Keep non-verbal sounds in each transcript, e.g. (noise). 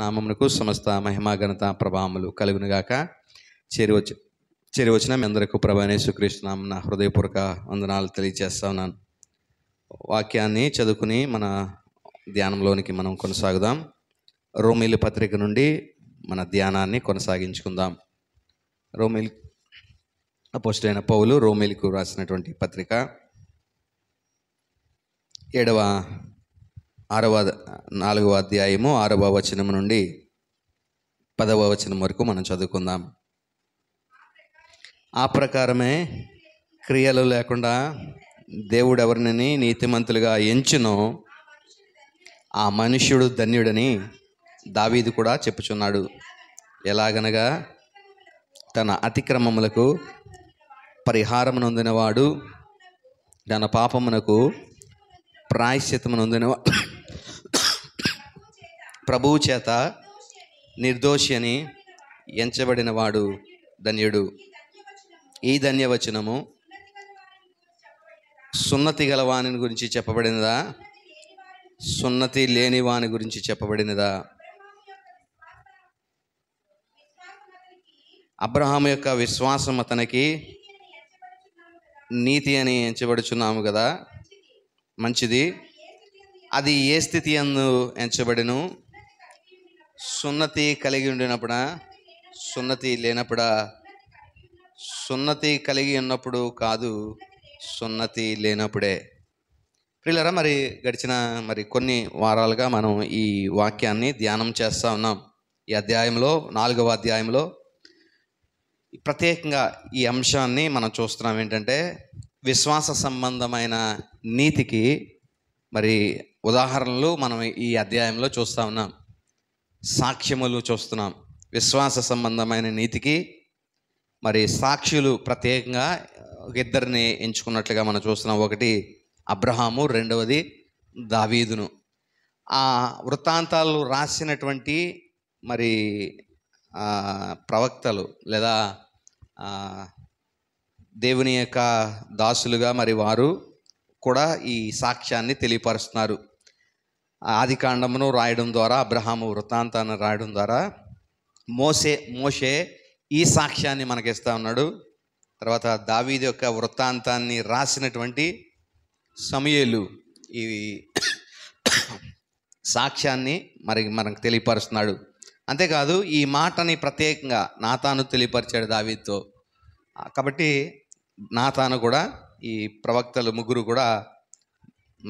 నామమునకు సమస్త మహిమా ఘనత ప్రభావములు కలుగునుగాక చేరి వచ్చి చేరి వచ్చిన మీ అందరికి ప్రభానే సుకృష్ణాం హృదయపూర్వక వందనాలు తెలియజేస్తా ఉన్నాను వాక్యాన్ని చదువుకుని మన ధ్యానంలోనికి మనం కొనసాగుదాం రోమిలి పత్రిక నుండి మన ధ్యానాన్ని కొనసాగించుకుందాం రోమిల్ అపోస్టైన పౌలు రోమిలికు రాసినటువంటి పత్రిక ఏడవ ఆరవ నాలుగవ అధ్యాయము ఆరవ వచనం నుండి పదవ వచనం వరకు మనం చదువుకుందాం ఆ ప్రకారమే క్రియలు లేకుండా దేవుడు ఎవరిని నీతిమంతులుగా ఎంచునో ఆ మనుష్యుడు ధన్యుడని దావీదు కూడా చెప్పుచున్నాడు ఎలాగనగా తన అతిక్రమములకు పరిహారమునొందినవాడు తన పాపమునకు ప్రాయశ్చితమునొందినవాడు ప్రభువు చేత నిర్దోషి అని ఎంచబడినవాడు ధన్యుడు ఈ ధన్యవచనము సున్నతి గలవాని గురించి చెప్పబడినదా సున్నతి లేని వాని గురించి చెప్పబడినదా అబ్రహాం యొక్క విశ్వాసం అతనికి నీతి అని ఎంచబడుచున్నాము కదా మంచిది అది ఏ స్థితి అందు ఎంచబడిను సున్నతి కలిగి ఉండినప్పుడా సున్నతి లేనప్పుడా సున్నతి కలిగి ఉన్నప్పుడు కాదు సున్నతి లేనప్పుడే ప్రియులరా మరి గడిచిన మరి కొన్ని వారాలుగా మనం ఈ వాక్యాన్ని ధ్యానం చేస్తూ ఉన్నాం ఈ అధ్యాయంలో నాలుగవ అధ్యాయంలో ప్రత్యేకంగా ఈ అంశాన్ని మనం చూస్తున్నాం ఏంటంటే విశ్వాస సంబంధమైన నీతికి మరి ఉదాహరణలు మనం ఈ అధ్యాయంలో చూస్తూ ఉన్నాం సాక్ష్యములు చూస్తున్నాం విశ్వాస సంబంధమైన నీతికి మరి సాక్షులు ప్రత్యేకంగా ఇద్దరిని ఎంచుకున్నట్లుగా మనం చూస్తున్నాం ఒకటి అబ్రహాము రెండవది దావీదును ఆ వృత్తాంతాలు రాసినటువంటి మరి ప్రవక్తలు లేదా దేవుని యొక్క దాసులుగా మరి వారు కూడా ఈ సాక్ష్యాన్ని తెలియపరుస్తున్నారు ఆది కాండమును రాయడం ద్వారా అబ్రహాము వృత్తాంతాన్ని రాయడం ద్వారా మోసే మోషే ఈ సాక్ష్యాన్ని మనకిస్తా ఉన్నాడు తర్వాత దావీది యొక్క వృత్తాంతాన్ని రాసినటువంటి సమయలు ఈ సాక్ష్యాన్ని మరి మనకు తెలియపరుస్తున్నాడు అంతేకాదు ఈ మాటని ప్రత్యేకంగా నాతాను తెలియపరిచాడు దావీతో కాబట్టి నాతాను కూడా ఈ ప్రవక్తలు ముగ్గురు కూడా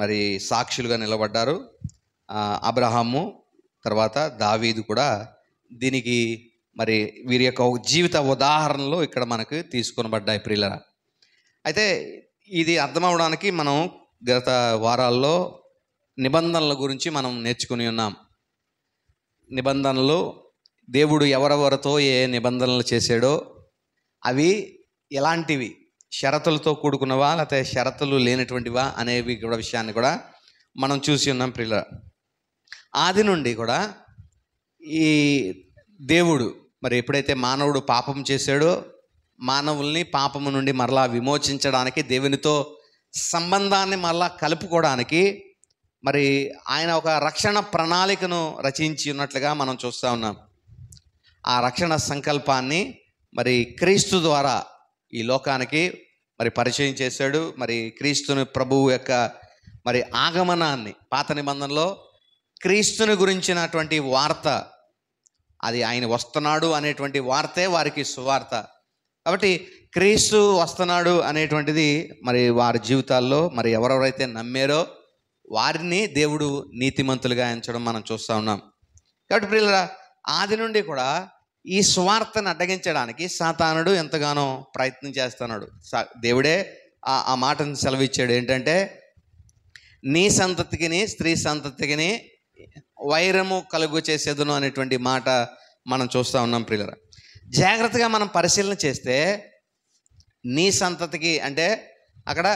మరి సాక్షులుగా నిలబడ్డారు అబ్రహాము తర్వాత దావీదు కూడా దీనికి మరి వీరి యొక్క జీవిత ఉదాహరణలు ఇక్కడ మనకు తీసుకొనబడ్డాయి ప్రియుల అయితే ఇది అర్థమవడానికి మనం గత వారాల్లో నిబంధనల గురించి మనం నేర్చుకుని ఉన్నాం నిబంధనలు దేవుడు ఎవరెవరితో ఏ నిబంధనలు చేశాడో అవి ఎలాంటివి షరతులతో కూడుకున్నవా లేకపోతే షరతులు లేనటువంటివా అనేవి కూడా విషయాన్ని కూడా మనం చూసి ఉన్నాం ప్రియుల ఆది నుండి కూడా ఈ దేవుడు మరి ఎప్పుడైతే మానవుడు పాపం చేశాడో మానవుల్ని పాపము నుండి మరలా విమోచించడానికి దేవునితో సంబంధాన్ని మరలా కలుపుకోవడానికి మరి ఆయన ఒక రక్షణ ప్రణాళికను రచించి ఉన్నట్లుగా మనం చూస్తూ ఉన్నాం ఆ రక్షణ సంకల్పాన్ని మరి క్రీస్తు ద్వారా ఈ లోకానికి మరి పరిచయం చేశాడు మరి క్రీస్తుని ప్రభువు యొక్క మరి ఆగమనాన్ని పాత నిబంధనలో క్రీస్తుని గురించినటువంటి వార్త అది ఆయన వస్తున్నాడు అనేటువంటి వార్తే వారికి సువార్త కాబట్టి క్రీస్తు వస్తున్నాడు అనేటువంటిది మరి వారి జీవితాల్లో మరి ఎవరెవరైతే నమ్మారో వారిని దేవుడు నీతిమంతులుగా ఎంచడం మనం చూస్తూ ఉన్నాం కాబట్టి ప్రియులరా ఆది నుండి కూడా ఈ స్వార్థను అడ్డగించడానికి సాతానుడు ఎంతగానో ప్రయత్నం చేస్తున్నాడు దేవుడే ఆ మాటను సెలవిచ్చాడు ఏంటంటే నీ సంతతికిని స్త్రీ సంతతికిని వైరము కలుగు చేసేదును అనేటువంటి మాట మనం చూస్తూ ఉన్నాం ప్రియుల జాగ్రత్తగా మనం పరిశీలన చేస్తే నీ సంతతికి అంటే అక్కడ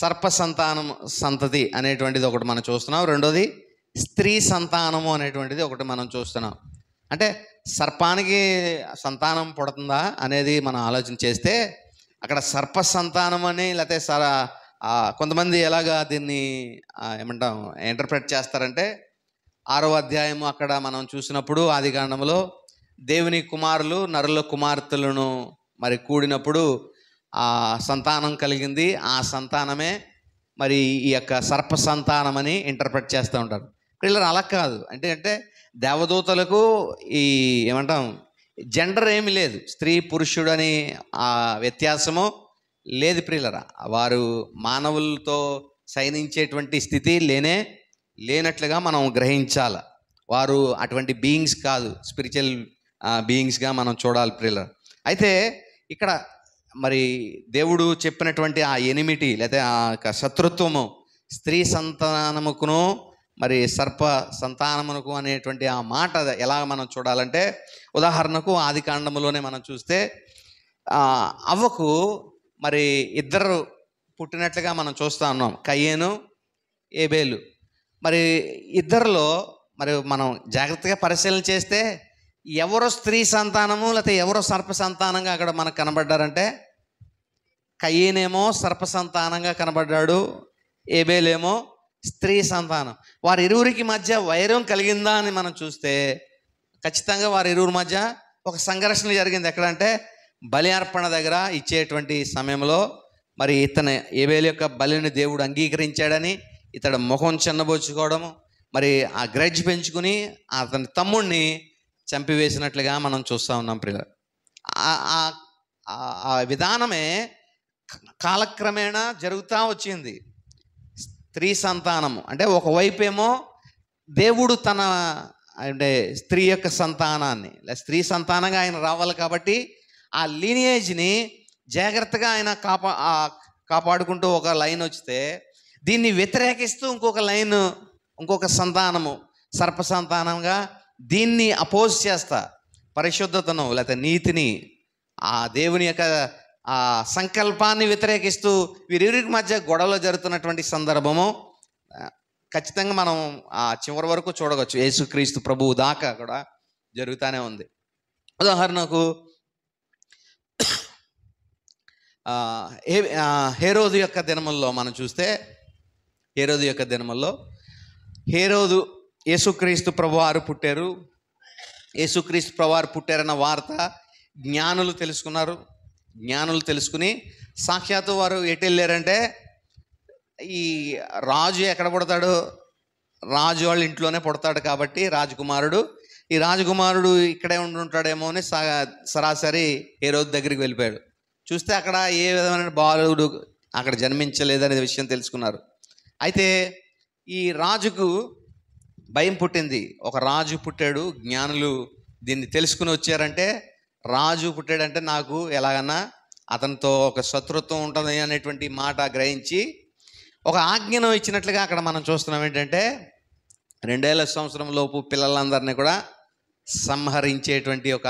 సర్ప సంతానం సంతతి అనేటువంటిది ఒకటి మనం చూస్తున్నాం రెండోది స్త్రీ సంతానము అనేటువంటిది ఒకటి మనం చూస్తున్నాం అంటే సర్పానికి సంతానం పుడుతుందా అనేది మనం ఆలోచన చేస్తే అక్కడ సర్ప సంతానం అని లేకపోతే కొంతమంది ఎలాగా దీన్ని ఏమంటాం ఇంటర్ప్రెట్ చేస్తారంటే ఆరో అధ్యాయము అక్కడ మనం చూసినప్పుడు ఆది కాండంలో దేవుని కుమారులు నరుల కుమార్తెలను మరి కూడినప్పుడు ఆ సంతానం కలిగింది ఆ సంతానమే మరి ఈ యొక్క సర్ప సంతానం అని ఇంటర్ప్రెట్ చేస్తూ ఉంటారు పిల్లలు అలా కాదు అంటే అంటే దేవదూతలకు ఈ ఏమంటాం జెండర్ ఏమి లేదు స్త్రీ పురుషుడని ఆ వ్యత్యాసము లేదు ప్రియులరా వారు మానవులతో సైనించేటువంటి స్థితి లేనే లేనట్లుగా మనం గ్రహించాల వారు అటువంటి బీయింగ్స్ కాదు స్పిరిచువల్ బీయింగ్స్గా మనం చూడాలి ప్రిల్లర్ అయితే ఇక్కడ మరి దేవుడు చెప్పినటువంటి ఆ ఎనిమిటి లేదా ఆ యొక్క శత్రుత్వము స్త్రీ సంతానముకును మరి సర్ప సంతానమునకు అనేటువంటి ఆ మాట ఎలా మనం చూడాలంటే ఉదాహరణకు ఆది కాండములోనే మనం చూస్తే అవ్వకు మరి ఇద్దరు పుట్టినట్లుగా మనం చూస్తూ ఉన్నాం కయ్యేను ఏబేలు మరి ఇద్దరిలో మరి మనం జాగ్రత్తగా పరిశీలన చేస్తే ఎవరో స్త్రీ సంతానము లేకపోతే ఎవరో సర్ప సంతానంగా అక్కడ మనకు కనబడ్డారంటే కయ్యనేమో సర్ప సంతానంగా కనబడ్డాడు ఏబేలేమో స్త్రీ సంతానం వారి ఇరువురికి మధ్య వైరం కలిగిందా అని మనం చూస్తే ఖచ్చితంగా వారి ఇరువురి మధ్య ఒక సంఘర్షణ జరిగింది ఎక్కడంటే బలి అర్పణ దగ్గర ఇచ్చేటువంటి సమయంలో మరి ఇతను ఏబేలు యొక్క బలిని దేవుడు అంగీకరించాడని ఇతడు ముఖం చిన్నబోచుకోవడము మరి ఆ గ్రెడ్జ్ పెంచుకుని అతని తమ్ముడిని చంపివేసినట్లుగా మనం చూస్తూ ఉన్నాం ప్రియ ఆ విధానమే కాలక్రమేణా జరుగుతూ వచ్చింది స్త్రీ సంతానము అంటే ఒకవైపేమో దేవుడు తన అంటే స్త్రీ యొక్క సంతానాన్ని స్త్రీ సంతానంగా ఆయన రావాలి కాబట్టి ఆ లీనియేజ్ని జాగ్రత్తగా ఆయన కాపా కాపాడుకుంటూ ఒక లైన్ వచ్చితే దీన్ని వ్యతిరేకిస్తూ ఇంకొక లైన్ ఇంకొక సంతానము సర్ప సంతానంగా దీన్ని అపోజ్ చేస్తా పరిశుద్ధతను లేకపోతే నీతిని ఆ దేవుని యొక్క ఆ సంకల్పాన్ని వ్యతిరేకిస్తూ వీరిరుకి మధ్య గొడవలు జరుగుతున్నటువంటి సందర్భము ఖచ్చితంగా మనం ఆ చివరి వరకు చూడవచ్చు యేసుక్రీస్తు ప్రభువు దాకా కూడా జరుగుతూనే ఉంది ఉదాహరణకు హే హేరోజు యొక్క దినముల్లో మనం చూస్తే హేరోదు యొక్క దినమల్లో హేరోదు యేసుక్రీస్తు ప్రభువారు పుట్టారు యేసుక్రీస్తు ప్రభువారు పుట్టారన్న వార్త జ్ఞానులు తెలుసుకున్నారు జ్ఞానులు తెలుసుకుని సాక్షాత్తు వారు ఎటు వెళ్ళారంటే ఈ రాజు ఎక్కడ పుడతాడు రాజు వాళ్ళ ఇంట్లోనే పుడతాడు కాబట్టి రాజకుమారుడు ఈ రాజకుమారుడు ఇక్కడే ఉంటాడేమో అని సరాసరి ఏ రోజు దగ్గరికి వెళ్ళిపోయాడు చూస్తే అక్కడ ఏ విధమైన బాలుడు అక్కడ జన్మించలేదనే విషయం తెలుసుకున్నారు అయితే ఈ రాజుకు భయం పుట్టింది ఒక రాజు పుట్టాడు జ్ఞానులు దీన్ని తెలుసుకుని వచ్చారంటే రాజు పుట్టాడంటే నాకు ఎలాగన్నా అతనితో ఒక శత్రుత్వం ఉంటుంది అనేటువంటి మాట గ్రహించి ఒక ఆజ్ఞను ఇచ్చినట్లుగా అక్కడ మనం చూస్తున్నాం ఏంటంటే రెండేళ్ల సంవత్సరం లోపు పిల్లలందరినీ కూడా సంహరించేటువంటి ఒక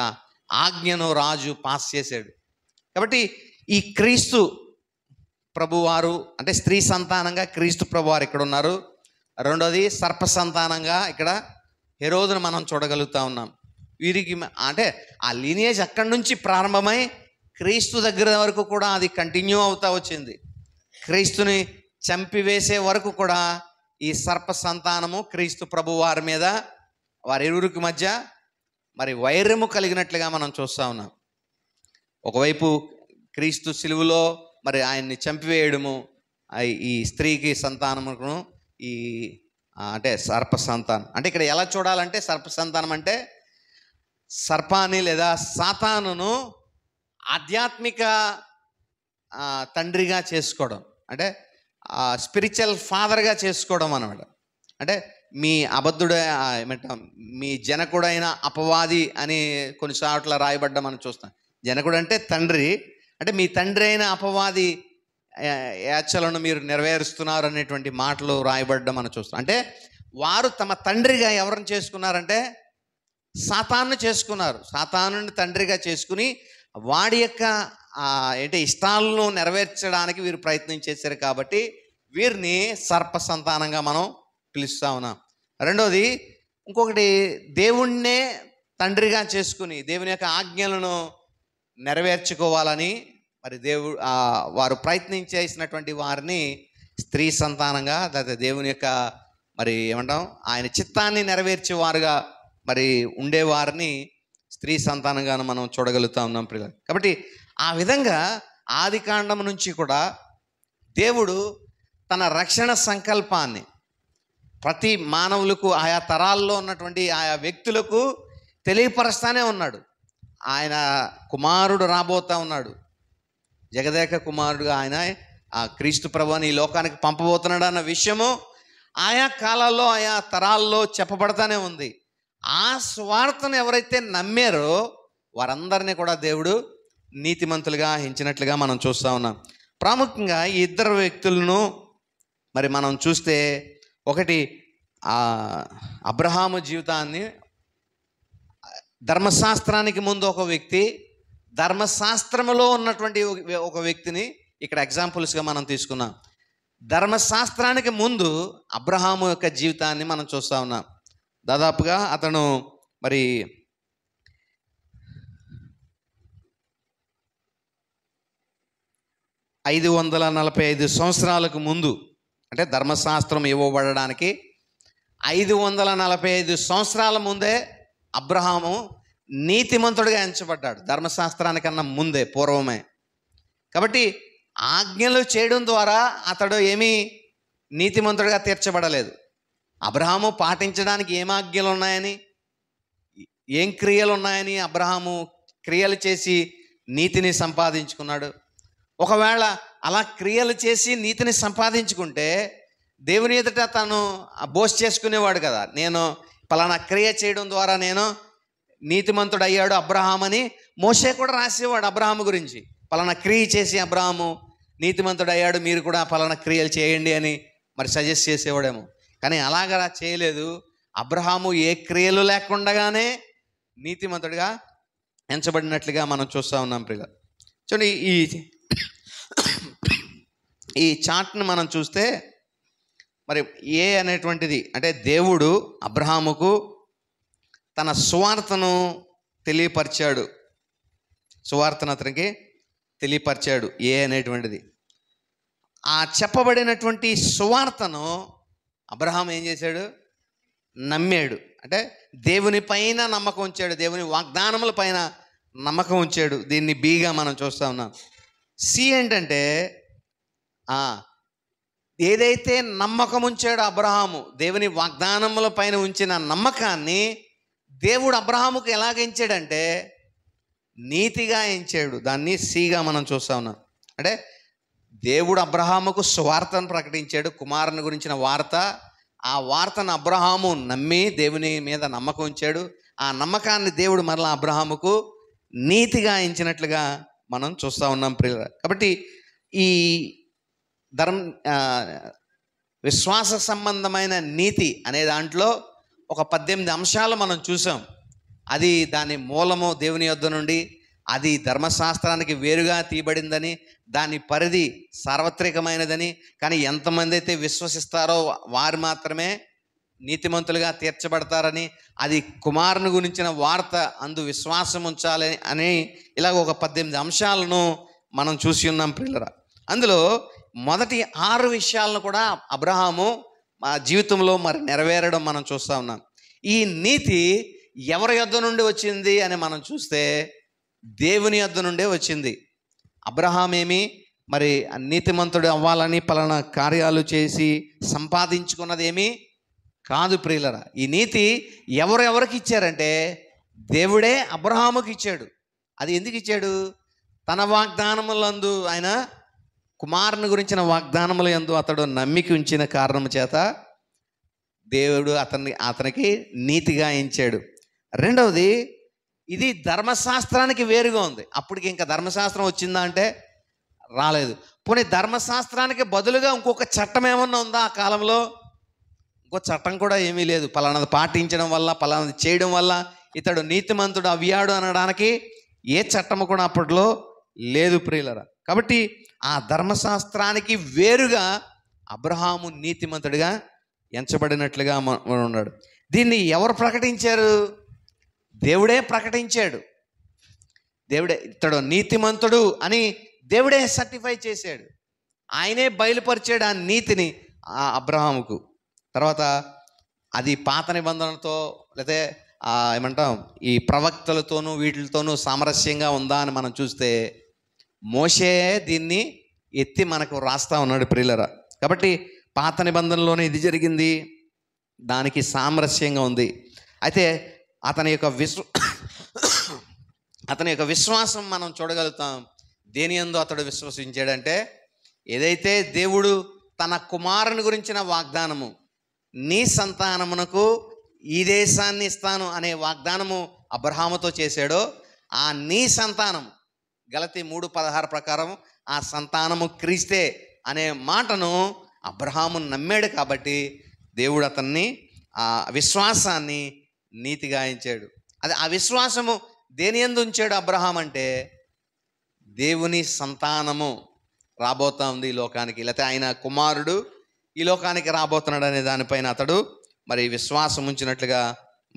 ఆజ్ఞను రాజు పాస్ చేశాడు కాబట్టి ఈ క్రీస్తు ప్రభువారు అంటే స్త్రీ సంతానంగా క్రీస్తు ప్రభువారు ఇక్కడ ఉన్నారు రెండోది సర్ప సంతానంగా ఇక్కడ హెరోదును మనం చూడగలుగుతా ఉన్నాం వీరికి అంటే ఆ లీనియేజ్ అక్కడి నుంచి ప్రారంభమై క్రీస్తు దగ్గర వరకు కూడా అది కంటిన్యూ అవుతా వచ్చింది క్రీస్తుని చంపివేసే వరకు కూడా ఈ సర్ప సంతానము క్రీస్తు ప్రభు వారి మీద ఇరువురికి మధ్య మరి వైరము కలిగినట్లుగా మనం చూస్తూ ఉన్నాం ఒకవైపు క్రీస్తు సిలువులో మరి ఆయన్ని చంపివేయడము ఈ స్త్రీకి సంతానమును ఈ అంటే సర్ప సంతానం అంటే ఇక్కడ ఎలా చూడాలంటే సర్ప సంతానం అంటే సర్పాన్ని లేదా సాతానును ఆధ్యాత్మిక తండ్రిగా చేసుకోవడం అంటే స్పిరిచువల్ ఫాదర్గా చేసుకోవడం అనమాట అంటే మీ అబద్ధుడ ఏమంటాం మీ జనకుడైన అపవాది అని కొన్నిసార్లు రాయబడ్డం మనం చూస్తాం జనకుడు అంటే తండ్రి అంటే మీ తండ్రి అయిన అపవాది యాచలను మీరు నెరవేరుస్తున్నారు అనేటువంటి మాటలు రాయబడ్డం మనం చూస్తాం అంటే వారు తమ తండ్రిగా ఎవరిని చేసుకున్నారంటే సాతాను చేసుకున్నారు సాతాను తండ్రిగా చేసుకుని వాడి యొక్క అంటే ఇష్టాలను నెరవేర్చడానికి వీరు ప్రయత్నం చేశారు కాబట్టి వీరిని సర్ప సంతానంగా మనం పిలుస్తా ఉన్నాం రెండోది ఇంకొకటి దేవుణ్ణే తండ్రిగా చేసుకుని దేవుని యొక్క ఆజ్ఞలను నెరవేర్చుకోవాలని మరి దేవుడు వారు ప్రయత్నం చేసినటువంటి వారిని స్త్రీ సంతానంగా లేదా దేవుని యొక్క మరి ఏమంటాం ఆయన చిత్తాన్ని నెరవేర్చేవారుగా మరి ఉండేవారిని స్త్రీ సంతానంగా మనం చూడగలుగుతా ఉన్నాం పిల్లలు కాబట్టి ఆ విధంగా ఆది కాండం నుంచి కూడా దేవుడు తన రక్షణ సంకల్పాన్ని ప్రతి మానవులకు ఆయా తరాల్లో ఉన్నటువంటి ఆయా వ్యక్తులకు తెలియపరుస్తానే ఉన్నాడు ఆయన కుమారుడు రాబోతా ఉన్నాడు జగదేక కుమారుడుగా ఆయన ఆ క్రీస్తు ప్రభుని ఈ లోకానికి పంపబోతున్నాడు అన్న విషయము ఆయా కాలాల్లో ఆయా తరాల్లో చెప్పబడతానే ఉంది ఆ స్వార్థను ఎవరైతే నమ్మారో వారందరినీ కూడా దేవుడు నీతిమంతులుగా హించినట్లుగా మనం చూస్తూ ఉన్నాం ప్రాముఖ్యంగా ఈ ఇద్దరు వ్యక్తులను మరి మనం చూస్తే ఒకటి అబ్రహాము జీవితాన్ని ధర్మశాస్త్రానికి ముందు ఒక వ్యక్తి ధర్మశాస్త్రములో ఉన్నటువంటి ఒక వ్యక్తిని ఇక్కడ ఎగ్జాంపుల్స్గా మనం తీసుకున్నాం ధర్మశాస్త్రానికి ముందు అబ్రహాము యొక్క జీవితాన్ని మనం చూస్తూ ఉన్నాం దాదాపుగా అతను మరి ఐదు వందల నలభై ఐదు సంవత్సరాలకు ముందు అంటే ధర్మశాస్త్రం ఇవ్వబడడానికి ఐదు వందల నలభై ఐదు సంవత్సరాల ముందే అబ్రహాము నీతిమంతుడిగా ఎంచబడ్డాడు ధర్మశాస్త్రానికన్నా ముందే పూర్వమే కాబట్టి ఆజ్ఞలు చేయడం ద్వారా అతడు ఏమీ నీతిమంతుడిగా తీర్చబడలేదు అబ్రహాము పాటించడానికి ఏం ఆజ్ఞలు ఉన్నాయని ఏం క్రియలు ఉన్నాయని అబ్రహాము క్రియలు చేసి నీతిని సంపాదించుకున్నాడు ఒకవేళ అలా క్రియలు చేసి నీతిని సంపాదించుకుంటే దేవుని ఎదుట తను బోస్ చేసుకునేవాడు కదా నేను పలానా క్రియ చేయడం ద్వారా నేను నీతిమంతుడు అయ్యాడు అబ్రహాం అని మోసే కూడా రాసేవాడు అబ్రహాం గురించి పలానా క్రియ చేసి అబ్రహాము నీతిమంతుడు అయ్యాడు మీరు కూడా పలానా క్రియలు చేయండి అని మరి సజెస్ట్ చేసేవాడేమో కానీ అలాగా చేయలేదు అబ్రహాము ఏ క్రియలు లేకుండగానే నీతిమంతుడిగా ఎంచబడినట్లుగా మనం చూస్తూ ఉన్నాం ప్రియ చూడండి ఈ ఈ చాట్ని మనం చూస్తే మరి ఏ అనేటువంటిది అంటే దేవుడు అబ్రహాముకు తన సువార్తను తెలియపరిచాడు సువార్తను అతనికి తెలియపరిచాడు ఏ అనేటువంటిది ఆ చెప్పబడినటువంటి సువార్తను అబ్రహాం ఏం చేశాడు నమ్మాడు అంటే దేవుని పైన నమ్మకం ఉంచాడు దేవుని వాగ్దానముల పైన నమ్మకం ఉంచాడు దీన్ని బీగా మనం చూస్తా ఉన్నాం సి ఏంటంటే ఏదైతే నమ్మకం ఉంచాడు అబ్రహాము దేవుని వాగ్దానముల పైన ఉంచిన నమ్మకాన్ని దేవుడు అబ్రహాముకు ఎలాగించాడంటే నీతిగా ఎంచాడు దాన్ని సీగా మనం చూస్తా ఉన్నాం అంటే దేవుడు అబ్రహాముకు స్వార్థను ప్రకటించాడు కుమారుని గురించిన వార్త ఆ వార్తను అబ్రహాము నమ్మి దేవుని మీద నమ్మకం ఉంచాడు ఆ నమ్మకాన్ని దేవుడు మరలా అబ్రహాముకు నీతిగా ఎంచినట్లుగా మనం చూస్తూ ఉన్నాం ప్రియుల కాబట్టి ఈ ధర్మ విశ్వాస సంబంధమైన నీతి అనే దాంట్లో ఒక పద్దెనిమిది అంశాలు మనం చూసాం అది దాని మూలము దేవుని యొద్ద నుండి అది ధర్మశాస్త్రానికి వేరుగా తీయబడిందని దాని పరిధి సార్వత్రికమైనదని కానీ ఎంతమంది అయితే విశ్వసిస్తారో వారు మాత్రమే నీతిమంతులుగా తీర్చబడతారని అది కుమారుని గురించిన వార్త అందు విశ్వాసం ఉంచాలని అని ఇలాగ ఒక పద్దెనిమిది అంశాలను మనం చూసి ఉన్నాం పిల్లరా అందులో మొదటి ఆరు విషయాలను కూడా అబ్రహాము మా జీవితంలో మరి నెరవేరడం మనం చూస్తూ ఉన్నాం ఈ నీతి ఎవరి యొద్ద నుండి వచ్చింది అని మనం చూస్తే దేవుని యొద్ద నుండే వచ్చింది అబ్రహాం ఏమి మరి నీతిమంతుడు అవ్వాలని పలానా కార్యాలు చేసి సంపాదించుకున్నది కాదు ప్రియులరా ఈ నీతి ఎవరెవరికి ఇచ్చారంటే దేవుడే అబ్రహాముకి ఇచ్చాడు అది ఎందుకు ఇచ్చాడు తన వాగ్దానములందు ఆయన కుమారుని గురించిన వాగ్దానములు ఎందు అతడు నమ్మిక ఉంచిన కారణం చేత దేవుడు అతన్ని అతనికి నీతిగా ఎంచాడు రెండవది ఇది ధర్మశాస్త్రానికి వేరుగా ఉంది అప్పటికి ఇంకా ధర్మశాస్త్రం వచ్చిందా అంటే రాలేదు పోనీ ధర్మశాస్త్రానికి బదులుగా ఇంకొక చట్టం ఏమన్నా ఉందా ఆ కాలంలో ఇంకో చట్టం కూడా ఏమీ లేదు పలానాది పాటించడం వల్ల పలానాది చేయడం వల్ల ఇతడు నీతిమంతుడు అవ్యాడు అనడానికి ఏ చట్టము కూడా అప్పట్లో లేదు ప్రియులరా కాబట్టి ఆ ధర్మశాస్త్రానికి వేరుగా అబ్రహాము నీతిమంతుడిగా ఎంచబడినట్లుగా ఉన్నాడు దీన్ని ఎవరు ప్రకటించారు దేవుడే ప్రకటించాడు దేవుడే ఇతడు నీతిమంతుడు అని దేవుడే సర్టిఫై చేశాడు ఆయనే బయలుపరిచాడు ఆ నీతిని ఆ అబ్రహాముకు తర్వాత అది పాత నిబంధనలతో లేదా ఏమంటాం ఈ ప్రవక్తలతోనూ వీటితోనూ సామరస్యంగా ఉందా అని మనం చూస్తే మోసే దీన్ని ఎత్తి మనకు రాస్తా ఉన్నాడు ప్రియులరా కాబట్టి పాత నిబంధనలోనే ఇది జరిగింది దానికి సామరస్యంగా ఉంది అయితే అతని యొక్క విశ్వ అతని యొక్క విశ్వాసం మనం చూడగలుగుతాం దేని ఎందు అతడు విశ్వసించాడంటే ఏదైతే దేవుడు తన కుమారుని గురించిన వాగ్దానము నీ సంతానమునకు ఈ దేశాన్ని ఇస్తాను అనే వాగ్దానము అబ్రహాముతో చేశాడో ఆ నీ సంతానం గలతి మూడు పదహారు ప్రకారం ఆ సంతానము క్రీస్తే అనే మాటను అబ్రహాము నమ్మాడు కాబట్టి దేవుడు అతన్ని ఆ విశ్వాసాన్ని నీతిగా ఇచ్చాడు అది ఆ విశ్వాసము దేని ఎందు ఉంచాడు అబ్రహాం అంటే దేవుని సంతానము రాబోతా ఉంది ఈ లోకానికి లేకపోతే ఆయన కుమారుడు ఈ లోకానికి రాబోతున్నాడు అనే దానిపైన అతడు మరి విశ్వాసం ఉంచినట్లుగా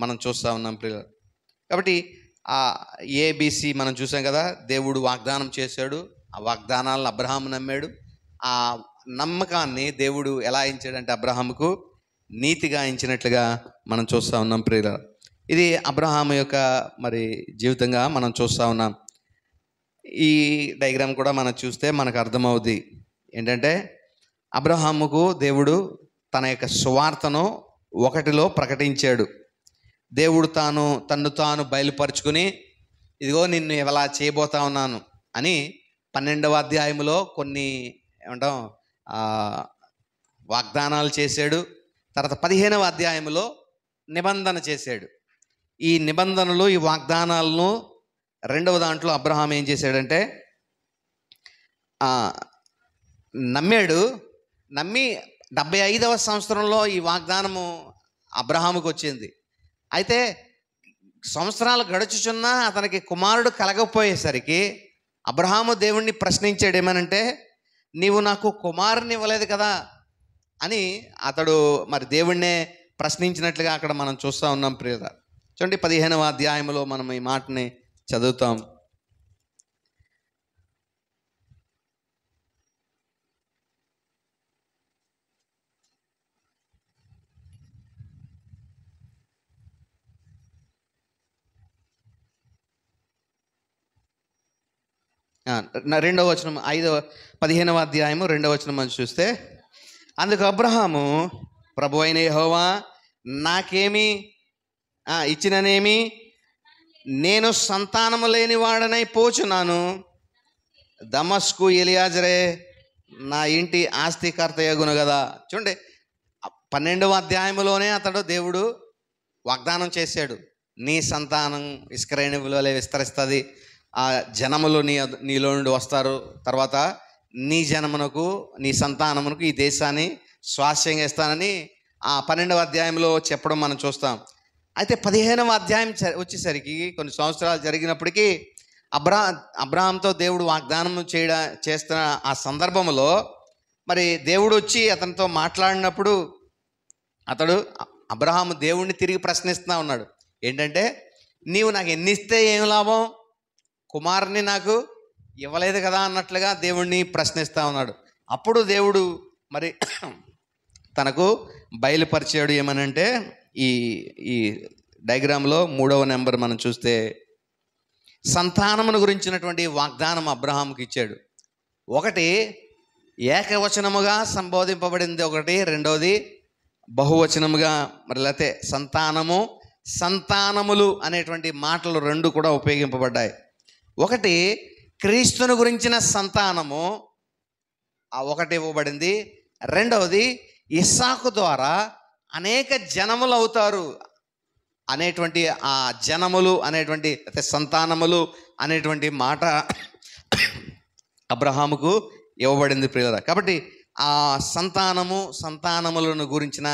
మనం చూస్తూ ఉన్నాం పిల్లలు కాబట్టి ఆ ఏబిసి మనం చూసాం కదా దేవుడు వాగ్దానం చేశాడు ఆ వాగ్దానాలను అబ్రహాం నమ్మాడు ఆ నమ్మకాన్ని దేవుడు ఎలా ఇచ్చాడంటే అబ్రహాముకు నీతిగా ఇచ్చినట్లుగా మనం చూస్తూ ఉన్నాం ప్రియుల ఇది అబ్రహాం యొక్క మరి జీవితంగా మనం చూస్తూ ఉన్నాం ఈ డైగ్రామ్ కూడా మనం చూస్తే మనకు అర్థమవుద్ది ఏంటంటే అబ్రహాముకు దేవుడు తన యొక్క సువార్తను ఒకటిలో ప్రకటించాడు దేవుడు తాను తన్ను తాను బయలుపరుచుకుని ఇదిగో నిన్ను ఇలా చేయబోతా ఉన్నాను అని పన్నెండవ అధ్యాయంలో కొన్ని ఏమంటాం వాగ్దానాలు చేశాడు తర్వాత పదిహేనవ అధ్యాయంలో నిబంధన చేశాడు ఈ నిబంధనలు ఈ వాగ్దానాలను రెండవ దాంట్లో అబ్రహాం ఏం చేశాడంటే నమ్మాడు నమ్మి డెబ్బై ఐదవ సంవత్సరంలో ఈ వాగ్దానము అబ్రహాముకు వచ్చింది అయితే సంవత్సరాలు గడుచుచున్నా అతనికి కుమారుడు కలగపోయేసరికి అబ్రహాము దేవుణ్ణి ప్రశ్నించాడు ఏమనంటే నీవు నాకు కుమారుని ఇవ్వలేదు కదా అని అతడు మరి దేవుణ్ణే ప్రశ్నించినట్లుగా అక్కడ మనం చూస్తూ ఉన్నాం ప్రియత చూడండి పదిహేనవ అధ్యాయంలో మనం ఈ మాటని చదువుతాం రెండవ వచనం ఐదవ పదిహేనవ అధ్యాయము రెండవ వచనం మనం చూస్తే అందుకు అబ్రహాము ప్రభు అయిన యహోవా నాకేమి ఇచ్చిననేమి నేను సంతానము లేని వాడనై పోచున్నాను దమస్కు ఎలియాజరే నా ఇంటి ఆస్తి యగును కదా చూడండి పన్నెండవ అధ్యాయంలోనే అతడు దేవుడు వాగ్దానం చేశాడు నీ సంతానం విలువలే విస్తరిస్తుంది ఆ జనములు నీ నీలో నుండి వస్తారు తర్వాత నీ జనమునకు నీ సంతానమునకు ఈ దేశాన్ని స్వాస్థ్యంగా ఇస్తానని ఆ పన్నెండవ అధ్యాయంలో చెప్పడం మనం చూస్తాం అయితే పదిహేనవ అధ్యాయం వచ్చేసరికి కొన్ని సంవత్సరాలు జరిగినప్పటికీ అబ్రా అబ్రాహంతో దేవుడు వాగ్దానం చేయడం చేస్తున్న ఆ సందర్భంలో మరి దేవుడు వచ్చి అతనితో మాట్లాడినప్పుడు అతడు అబ్రహాము దేవుణ్ణి తిరిగి ప్రశ్నిస్తూ ఉన్నాడు ఏంటంటే నీవు నాకు ఎన్నిస్తే ఏం లాభం కుమారుని నాకు ఇవ్వలేదు కదా అన్నట్లుగా దేవుణ్ణి ప్రశ్నిస్తూ ఉన్నాడు అప్పుడు దేవుడు మరి (clears throat) తనకు బయలుపరిచాడు ఏమనంటే ఈ ఈ డయాగ్రామ్లో మూడవ నెంబర్ మనం చూస్తే సంతానమును గురించినటువంటి వాగ్దానం అబ్రహాంకి ఇచ్చాడు ఒకటి ఏకవచనముగా సంబోధింపబడింది ఒకటి రెండవది బహువచనముగా మరి లేకపోతే సంతానము సంతానములు అనేటువంటి మాటలు రెండు కూడా ఉపయోగింపబడ్డాయి ఒకటి క్రీస్తును గురించిన సంతానము ఆ ఒకటి ఇవ్వబడింది రెండవది ఇస్సాకు ద్వారా అనేక జనములు అవుతారు అనేటువంటి ఆ జనములు అనేటువంటి సంతానములు అనేటువంటి మాట అబ్రహాముకు ఇవ్వబడింది ప్రియుల కాబట్టి ఆ సంతానము సంతానములను గురించిన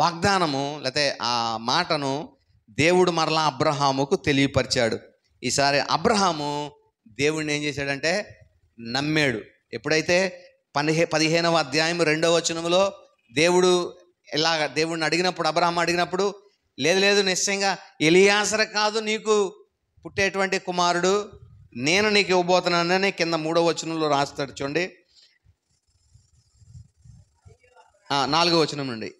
వాగ్దానము లేకపోతే ఆ మాటను దేవుడు మరలా అబ్రహాముకు తెలియపరిచాడు ఈసారి అబ్రహాము దేవుడిని ఏం చేశాడంటే నమ్మాడు ఎప్పుడైతే పదిహే పదిహేనవ అధ్యాయం రెండవ వచనంలో దేవుడు ఇలాగ దేవుడిని అడిగినప్పుడు అబ్రహం అడిగినప్పుడు లేదు లేదు నిశ్చయంగా ఎలియాసర కాదు నీకు పుట్టేటువంటి కుమారుడు నేను నీకు ఇవ్వబోతున్నానని కింద మూడవ వచనంలో రాస్తాడు చూడండి నాలుగో వచనం నుండి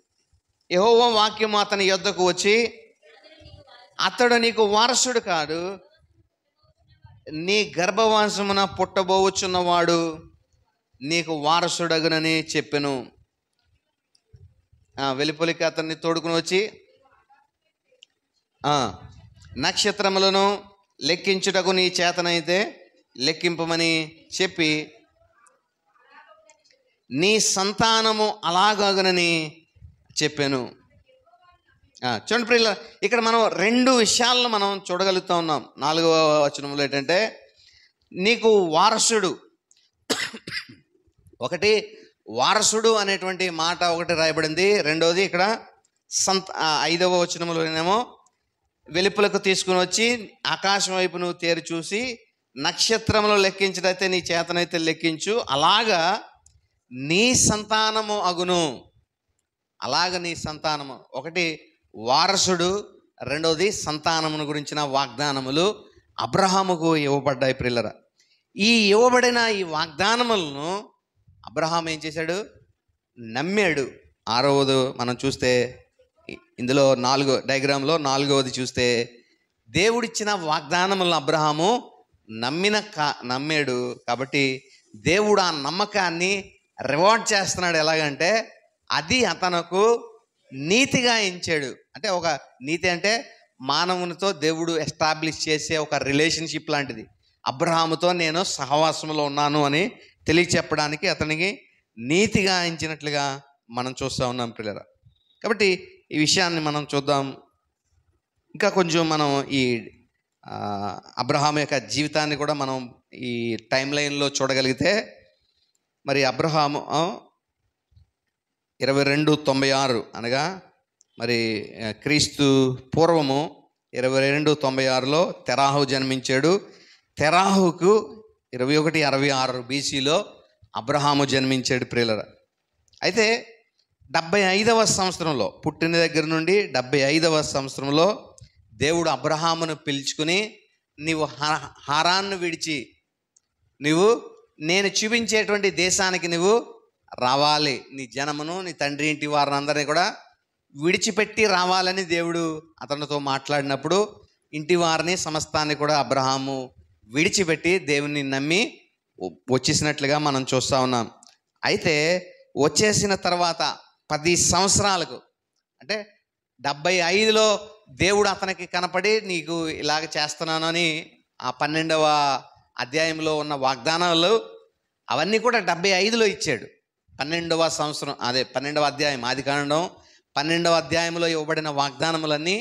యహోవం వాక్యం అతని యొద్దకు వచ్చి అతడు నీకు వారసుడు కాదు నీ గర్భవాసమున పుట్టబోవచ్చున్నవాడు నీకు వారసుడగునని చెప్పెను వెలుపలికి అతన్ని తోడుకుని వచ్చి నక్షత్రములను లెక్కించుటకు నీ చేతనైతే లెక్కింపమని చెప్పి నీ సంతానము అలాగనని చెప్పాను చూడండి ప్రియుల ఇక్కడ మనం రెండు విషయాలను మనం చూడగలుగుతా ఉన్నాం నాలుగవ వచనంలో ఏంటంటే నీకు వారసుడు ఒకటి వారసుడు అనేటువంటి మాట ఒకటి రాయబడింది రెండవది ఇక్కడ సంత ఐదవ వచనంలోనేమో వెలుపులకు తీసుకుని వచ్చి ఆకాశం వైపు నువ్వు తేరు చూసి నక్షత్రంలో లెక్కించడైతే నీ చేతనైతే లెక్కించు అలాగా నీ సంతానము అగును అలాగ నీ సంతానము ఒకటి వారసుడు రెండవది సంతానమును గురించిన వాగ్దానములు అబ్రహాముకు ఇవ్వబడ్డాయి ప్రిల్లర ఈ ఇవ్వబడిన ఈ వాగ్దానములను అబ్రహాం ఏం చేశాడు నమ్మాడు ఆరవది మనం చూస్తే ఇందులో నాలుగో డయాగ్రామ్లో నాలుగవది చూస్తే దేవుడిచ్చిన వాగ్దానములను అబ్రహాము నమ్మిన కా నమ్మాడు కాబట్టి దేవుడు ఆ నమ్మకాన్ని రివార్డ్ చేస్తున్నాడు ఎలాగంటే అది అతనకు నీతిగా ఎంచాడు అంటే ఒక నీతి అంటే మానవునితో దేవుడు ఎస్టాబ్లిష్ చేసే ఒక రిలేషన్షిప్ లాంటిది అబ్రహాముతో నేను సహవాసంలో ఉన్నాను అని తెలియచెప్పడానికి అతనికి నీతిగా ఇచ్చినట్లుగా మనం చూస్తూ ఉన్నాం పిల్లరా కాబట్టి ఈ విషయాన్ని మనం చూద్దాం ఇంకా కొంచెం మనం ఈ అబ్రహాం యొక్క జీవితాన్ని కూడా మనం ఈ టైం లైన్లో చూడగలిగితే మరి అబ్రహాము ఇరవై రెండు తొంభై ఆరు అనగా మరి క్రీస్తు పూర్వము ఇరవై రెండు తొంభై ఆరులో తెరాహు జన్మించాడు తెరాహుకు ఇరవై ఒకటి అరవై ఆరు బీసీలో అబ్రహాము జన్మించాడు ప్రియులర అయితే డెబ్బై ఐదవ సంవత్సరంలో పుట్టిన దగ్గర నుండి డెబ్బై ఐదవ సంవత్సరంలో దేవుడు అబ్రహామును పిలుచుకుని నీవు హారాన్ని విడిచి నీవు నేను చూపించేటువంటి దేశానికి నువ్వు రావాలి నీ జనమును నీ తండ్రి ఇంటి వారిని అందరినీ కూడా విడిచిపెట్టి రావాలని దేవుడు అతనితో మాట్లాడినప్పుడు ఇంటి వారిని సమస్తాన్ని కూడా అబ్రహాము విడిచిపెట్టి దేవుని నమ్మి వచ్చేసినట్లుగా మనం చూస్తూ ఉన్నాం అయితే వచ్చేసిన తర్వాత పది సంవత్సరాలకు అంటే డెబ్బై ఐదులో దేవుడు అతనికి కనపడి నీకు ఇలాగ చేస్తున్నానని ఆ పన్నెండవ అధ్యాయంలో ఉన్న వాగ్దానాలు అవన్నీ కూడా డెబ్బై ఐదులో ఇచ్చాడు పన్నెండవ సంవత్సరం అదే పన్నెండవ అధ్యాయం ఆది కాండం పన్నెండవ అధ్యాయంలో ఇవ్వబడిన వాగ్దానములన్నీ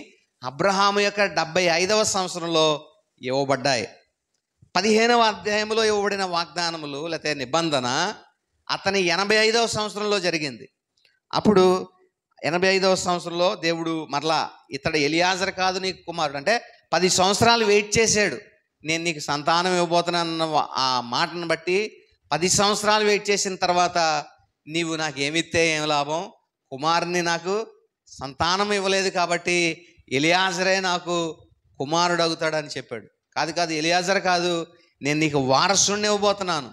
అబ్రహాము యొక్క డెబ్బై ఐదవ సంవత్సరంలో ఇవ్వబడ్డాయి పదిహేనవ అధ్యాయంలో ఇవ్వబడిన వాగ్దానములు లేకపోతే నిబంధన అతని ఎనభై ఐదవ సంవత్సరంలో జరిగింది అప్పుడు ఎనభై ఐదవ సంవత్సరంలో దేవుడు మరలా ఇతడు ఎలియాజర్ కాదు నీకు కుమారుడు అంటే పది సంవత్సరాలు వెయిట్ చేశాడు నేను నీకు సంతానం ఇవ్వబోతున్నానన్న ఆ మాటను బట్టి పది సంవత్సరాలు వెయిట్ చేసిన తర్వాత నీవు నాకు ఏమిస్తే ఏం లాభం కుమారుని నాకు సంతానం ఇవ్వలేదు కాబట్టి ఎలియాజరే నాకు కుమారుడు అవుతాడని చెప్పాడు కాదు కాదు ఎలియాజర్ కాదు నేను నీకు వారసుని ఇవ్వబోతున్నాను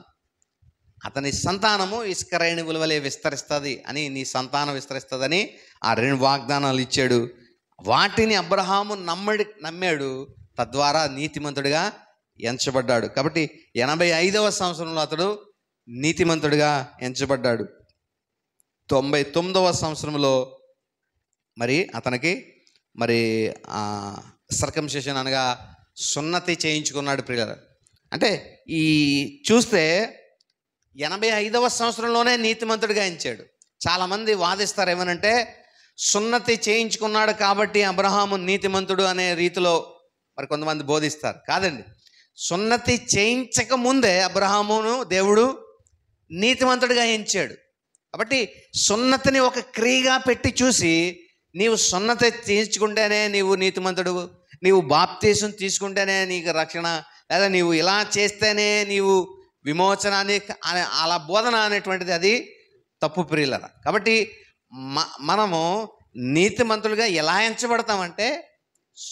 అతని సంతానము ఇస్కరేణువుల వలె విస్తరిస్తుంది అని నీ సంతానం విస్తరిస్తుందని ఆ రెండు వాగ్దానాలు ఇచ్చాడు వాటిని అబ్రహాము నమ్మడి నమ్మాడు తద్వారా నీతిమంతుడిగా ఎంచబడ్డాడు కాబట్టి ఎనభై ఐదవ సంవత్సరంలో అతడు నీతిమంతుడిగా ఎంచబడ్డాడు తొంభై తొమ్మిదవ సంవత్సరంలో మరి అతనికి మరి సర్కంసేషన్ అనగా సున్నతి చేయించుకున్నాడు ప్రియుల అంటే ఈ చూస్తే ఎనభై ఐదవ సంవత్సరంలోనే నీతిమంతుడిగా ఎంచాడు చాలామంది వాదిస్తారు ఏమనంటే సున్నతి చేయించుకున్నాడు కాబట్టి అబ్రహాము నీతిమంతుడు అనే రీతిలో మరి కొంతమంది బోధిస్తారు కాదండి సున్నతి చేయించక ముందే అబ్రహామును దేవుడు నీతిమంతుడిగా ఎంచాడు కాబట్టి సున్నతిని ఒక క్రియగా పెట్టి చూసి నీవు సున్నత తీర్చుకుంటేనే నీవు నీతిమంతుడు నీవు బాప్తీసం తీసుకుంటేనే నీకు రక్షణ లేదా నీవు ఇలా చేస్తేనే నీవు విమోచన అనే అలా బోధన అనేటువంటిది అది తప్పు ప్రియులన కాబట్టి మ మనము నీతిమంతులుగా ఎలా ఎంచబడతామంటే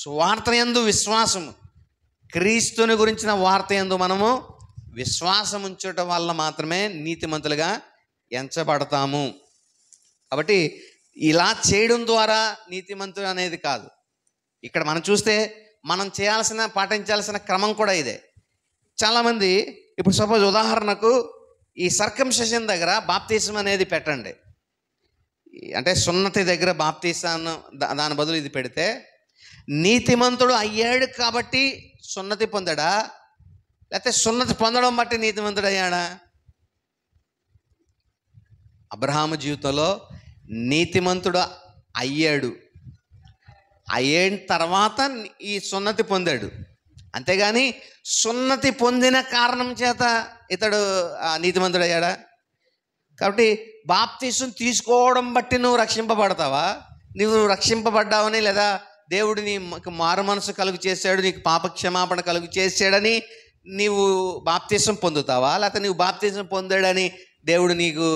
స్వార్థ ఎందు విశ్వాసము క్రీస్తుని గురించిన వార్త ఎందు మనము విశ్వాసం ఉంచడం వల్ల మాత్రమే నీతిమంతులుగా ఎంచబడతాము కాబట్టి ఇలా చేయడం ద్వారా నీతిమంతుడు అనేది కాదు ఇక్కడ మనం చూస్తే మనం చేయాల్సిన పాటించాల్సిన క్రమం కూడా ఇదే చాలామంది ఇప్పుడు సపోజ్ ఉదాహరణకు ఈ సర్కంసెషన్ దగ్గర బాప్తీసం అనేది పెట్టండి అంటే సున్నతి దగ్గర బాప్తీసాను దాని బదులు ఇది పెడితే నీతిమంతుడు అయ్యాడు కాబట్టి సున్నతి పొందడా లేకపోతే సున్నతి పొందడం బట్టి నీతిమంతుడు అయ్యాడా అబ్రహాము జీవితంలో నీతిమంతుడు అయ్యాడు అయిన తర్వాత ఈ సున్నతి పొందాడు అంతేగాని సున్నతి పొందిన కారణం చేత ఇతడు నీతిమంతుడు అయ్యాడా కాబట్టి బాప్తీసం తీసుకోవడం బట్టి నువ్వు రక్షింపబడతావా నువ్వు రక్షింపబడ్డావని లేదా దేవుడు నీకు మారు మనసు కలుగు చేశాడు నీకు పాప క్షమాపణ కలుగు చేశాడని నీవు బాప్తీసం పొందుతావా లేకపోతే నీవు బాప్తీసం పొందాడని దేవుడు నీకు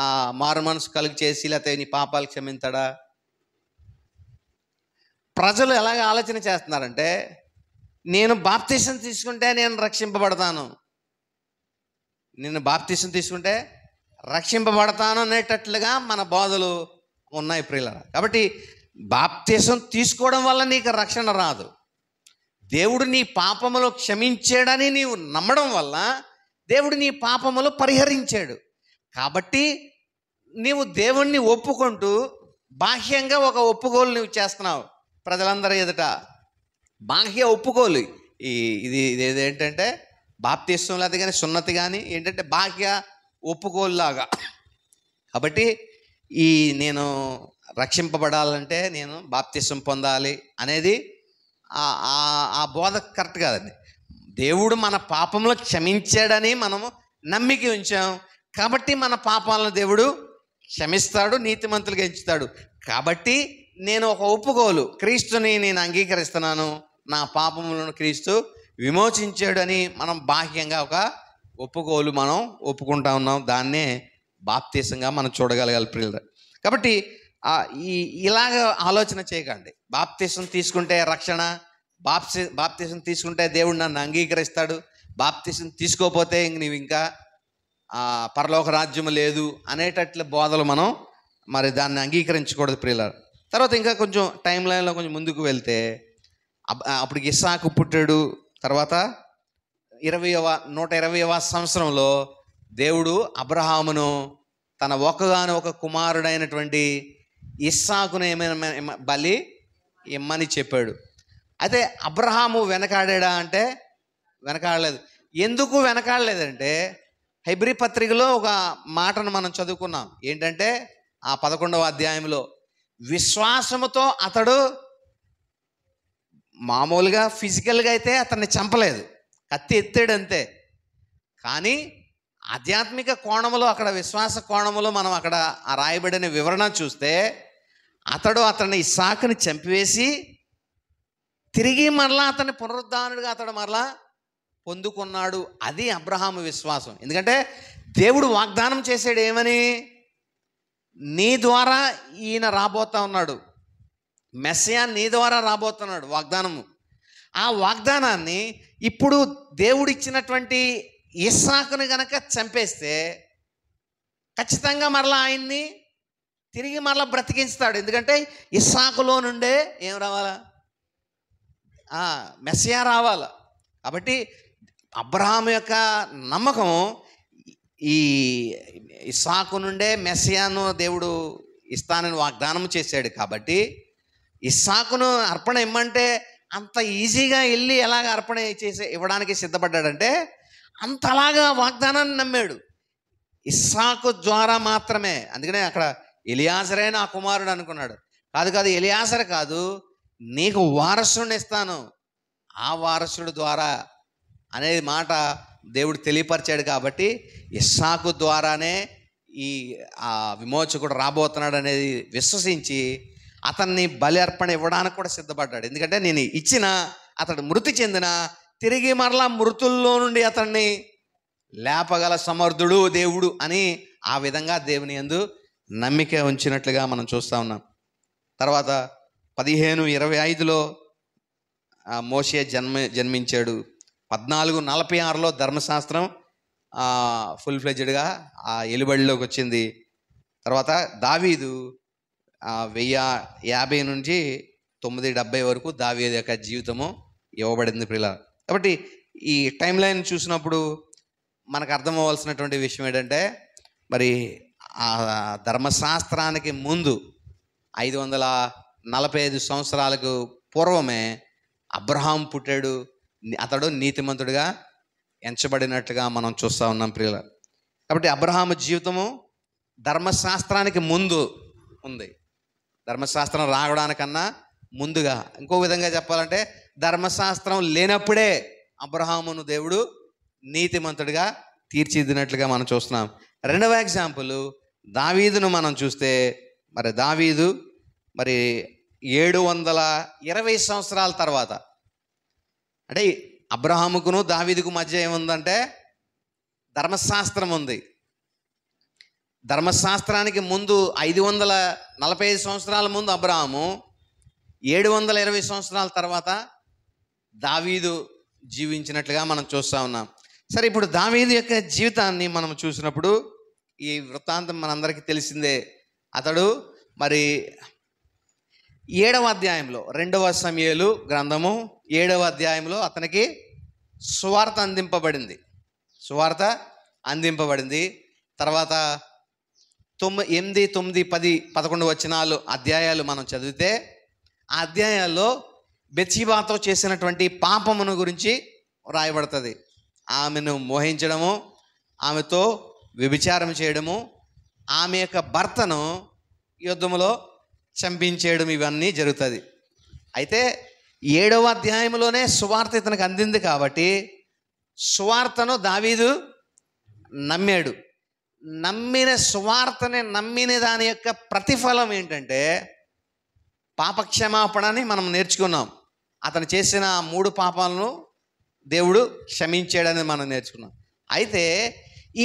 ఆ మారు మనసు కలుగు చేసి లేకపోతే నీ పాపాలు క్షమించడా ప్రజలు ఎలాగ ఆలోచన చేస్తున్నారంటే నేను బాప్తీసం తీసుకుంటే నేను రక్షింపబడతాను నేను బాప్తీసం తీసుకుంటే రక్షింపబడతాను అనేటట్లుగా మన బోధలు ఉన్నాయి ప్రియుల కాబట్టి బాప్తీసం తీసుకోవడం వల్ల నీకు రక్షణ రాదు దేవుడు నీ పాపములో క్షమించాడని నీవు నమ్మడం వల్ల దేవుడు నీ పాపములు పరిహరించాడు కాబట్టి నీవు దేవుణ్ణి ఒప్పుకుంటూ బాహ్యంగా ఒక ఒప్పుకోలు నువ్వు చేస్తున్నావు ప్రజలందరి ఎదుట బాహ్య ఒప్పుకోలు ఈ ఇది ఇది ఏంటంటే బాప్తిష్టం లేదు కానీ సున్నతి కానీ ఏంటంటే బాహ్య ఒప్పుకోలులాగా కాబట్టి ఈ నేను రక్షింపబడాలంటే నేను బాప్తిష్టం పొందాలి అనేది ఆ బోధ కరెక్ట్ కాదండి దేవుడు మన పాపంలో క్షమించాడని మనము నమ్మిక ఉంచాం కాబట్టి మన పాపాలను దేవుడు క్షమిస్తాడు నీతిమంతులుగా ఎంచుతాడు కాబట్టి నేను ఒక ఒప్పుకోలు క్రీస్తుని నేను అంగీకరిస్తున్నాను నా పాపములను క్రీస్తు విమోచించాడు అని మనం బాహ్యంగా ఒక ఒప్పుకోలు మనం ఒప్పుకుంటా ఉన్నాం దాన్నే బాప్తీసంగా మనం చూడగలగాలి ప్రియుల కాబట్టి ఈ ఇలాగ ఆలోచన చేయకండి బాప్తీసం తీసుకుంటే రక్షణ బాప్సి బాప్తిసం తీసుకుంటే దేవుడు నన్ను అంగీకరిస్తాడు బాప్తిసం తీసుకోపోతే ఇంక నీవు ఇంకా పరలోక రాజ్యం లేదు అనేటట్ల బోధలు మనం మరి దాన్ని అంగీకరించకూడదు ప్రియుల తర్వాత ఇంకా కొంచెం టైం లైన్లో కొంచెం ముందుకు వెళ్తే అప్పుడు ఇస్సాకు పుట్టాడు తర్వాత ఇరవైవ నూట ఇరవైవ సంవత్సరంలో దేవుడు అబ్రహామును తన ఒకగాను ఒక కుమారుడైనటువంటి ఇస్సాకును ఏమైనా బలి ఇమ్మని చెప్పాడు అయితే అబ్రహాము వెనకాడా అంటే వెనకాడలేదు ఎందుకు వెనకాడలేదంటే హైబ్రి పత్రికలో ఒక మాటను మనం చదువుకున్నాం ఏంటంటే ఆ పదకొండవ అధ్యాయంలో విశ్వాసముతో అతడు మామూలుగా ఫిజికల్గా అయితే అతన్ని చంపలేదు కత్తి అంతే కానీ ఆధ్యాత్మిక కోణంలో అక్కడ విశ్వాస కోణంలో మనం అక్కడ రాయబడిన వివరణ చూస్తే అతడు అతన్ని ఇసాకుని చంపివేసి తిరిగి మరలా అతన్ని పునరుద్ధానుడిగా అతడు మరలా పొందుకున్నాడు అది అబ్రహాము విశ్వాసం ఎందుకంటే దేవుడు వాగ్దానం చేసేడు ఏమని నీ ద్వారా ఈయన రాబోతా ఉన్నాడు మెస్సయా నీ ద్వారా రాబోతున్నాడు వాగ్దానము ఆ వాగ్దానాన్ని ఇప్పుడు దేవుడు ఇచ్చినటువంటి ఇస్సాకుని గనక చంపేస్తే ఖచ్చితంగా మరలా ఆయన్ని తిరిగి మరలా బ్రతికించుతాడు ఎందుకంటే ఇస్సాకులో నుండే ఏం రావాలా మెస్సియా రావాల కాబట్టి అబ్రహాం యొక్క నమ్మకం ఈ ఇసాకు నుండే మెస్సియాను దేవుడు ఇస్తానని వాగ్దానం చేశాడు కాబట్టి ఇస్సాకును అర్పణ ఇమ్మంటే అంత ఈజీగా వెళ్ళి ఎలాగ అర్పణ చేసే ఇవ్వడానికి సిద్ధపడ్డాడంటే అంతలాగా వాగ్దానాన్ని నమ్మాడు ఇస్సాకు ద్వారా మాత్రమే అందుకనే అక్కడ ఎలియాసరే నా కుమారుడు అనుకున్నాడు కాదు కాదు ఎలియాసర్ కాదు నీకు వారసుని ఇస్తాను ఆ వారసుడు ద్వారా అనేది మాట దేవుడు తెలియపరిచాడు కాబట్టి ఇస్సాకు ద్వారానే ఈ ఆ విమోచకుడు రాబోతున్నాడు అనేది విశ్వసించి అతన్ని బలి అర్పణ ఇవ్వడానికి కూడా సిద్ధపడ్డాడు ఎందుకంటే నేను ఇచ్చిన అతడు మృతి చెందిన తిరిగి మరలా మృతుల్లో నుండి అతన్ని లేపగల సమర్థుడు దేవుడు అని ఆ విధంగా దేవుని ఎందు నమ్మిక ఉంచినట్లుగా మనం చూస్తూ ఉన్నాం తర్వాత పదిహేను ఇరవై ఐదులో మోషే జన్మ జన్మించాడు పద్నాలుగు నలభై ఆరులో ధర్మశాస్త్రం ఫుల్ ఫ్లెజ్డ్గా ఆ ఎలుబడిలోకి వచ్చింది తర్వాత దావీదు వెయ్యి యాభై నుంచి తొమ్మిది డెబ్బై వరకు దావీదు యొక్క జీవితము ఇవ్వబడింది పిల్ల కాబట్టి ఈ టైం లైన్ చూసినప్పుడు మనకు అర్థమవ్వాల్సినటువంటి విషయం ఏంటంటే మరి ఆ ధర్మశాస్త్రానికి ముందు ఐదు వందల నలభై ఐదు సంవత్సరాలకు పూర్వమే అబ్రహాం పుట్టాడు అతడు నీతిమంతుడిగా ఎంచబడినట్టుగా మనం చూస్తూ ఉన్నాం ప్రియుల కాబట్టి అబ్రహాము జీవితము ధర్మశాస్త్రానికి ముందు ఉంది ధర్మశాస్త్రం రావడానికన్నా ముందుగా ఇంకో విధంగా చెప్పాలంటే ధర్మశాస్త్రం లేనప్పుడే అబ్రహామును దేవుడు నీతిమంతుడిగా తీర్చిదినట్లుగా మనం చూస్తున్నాం రెండవ ఎగ్జాంపుల్ దావీదును మనం చూస్తే మరి దావీదు మరి ఏడు వందల ఇరవై సంవత్సరాల తర్వాత అంటే అబ్రహాముకును దావీదుకు మధ్య ఏముందంటే ధర్మశాస్త్రం ఉంది ధర్మశాస్త్రానికి ముందు ఐదు వందల నలభై ఐదు సంవత్సరాల ముందు అబ్రహాము ఏడు వందల ఇరవై సంవత్సరాల తర్వాత దావీదు జీవించినట్లుగా మనం చూస్తూ ఉన్నాం సరే ఇప్పుడు దావీదు యొక్క జీవితాన్ని మనం చూసినప్పుడు ఈ వృత్తాంతం మనందరికీ తెలిసిందే అతడు మరి ఏడవ అధ్యాయంలో రెండవ సమయలు గ్రంథము ఏడవ అధ్యాయంలో అతనికి సువార్త అందింపబడింది సువార్త అందింపబడింది తర్వాత తొమ్మి ఎనిమిది తొమ్మిది పది పదకొండు వచనాలు అధ్యాయాలు మనం చదివితే ఆ అధ్యాయాల్లో బెచ్చిబాతో చేసినటువంటి పాపమును గురించి రాయబడుతుంది ఆమెను మోహించడము ఆమెతో వ్యభిచారం చేయడము ఆమె యొక్క భర్తను యుద్ధంలో చంపించేయడం ఇవన్నీ జరుగుతుంది అయితే ఏడవ అధ్యాయంలోనే సువార్త ఇతనికి అందింది కాబట్టి సువార్తను దావీదు నమ్మాడు నమ్మిన సువార్తని నమ్మిన దాని యొక్క ప్రతిఫలం ఏంటంటే పాపక్షమాపణని మనం నేర్చుకున్నాం అతను చేసిన మూడు పాపాలను దేవుడు క్షమించాడని మనం నేర్చుకున్నాం అయితే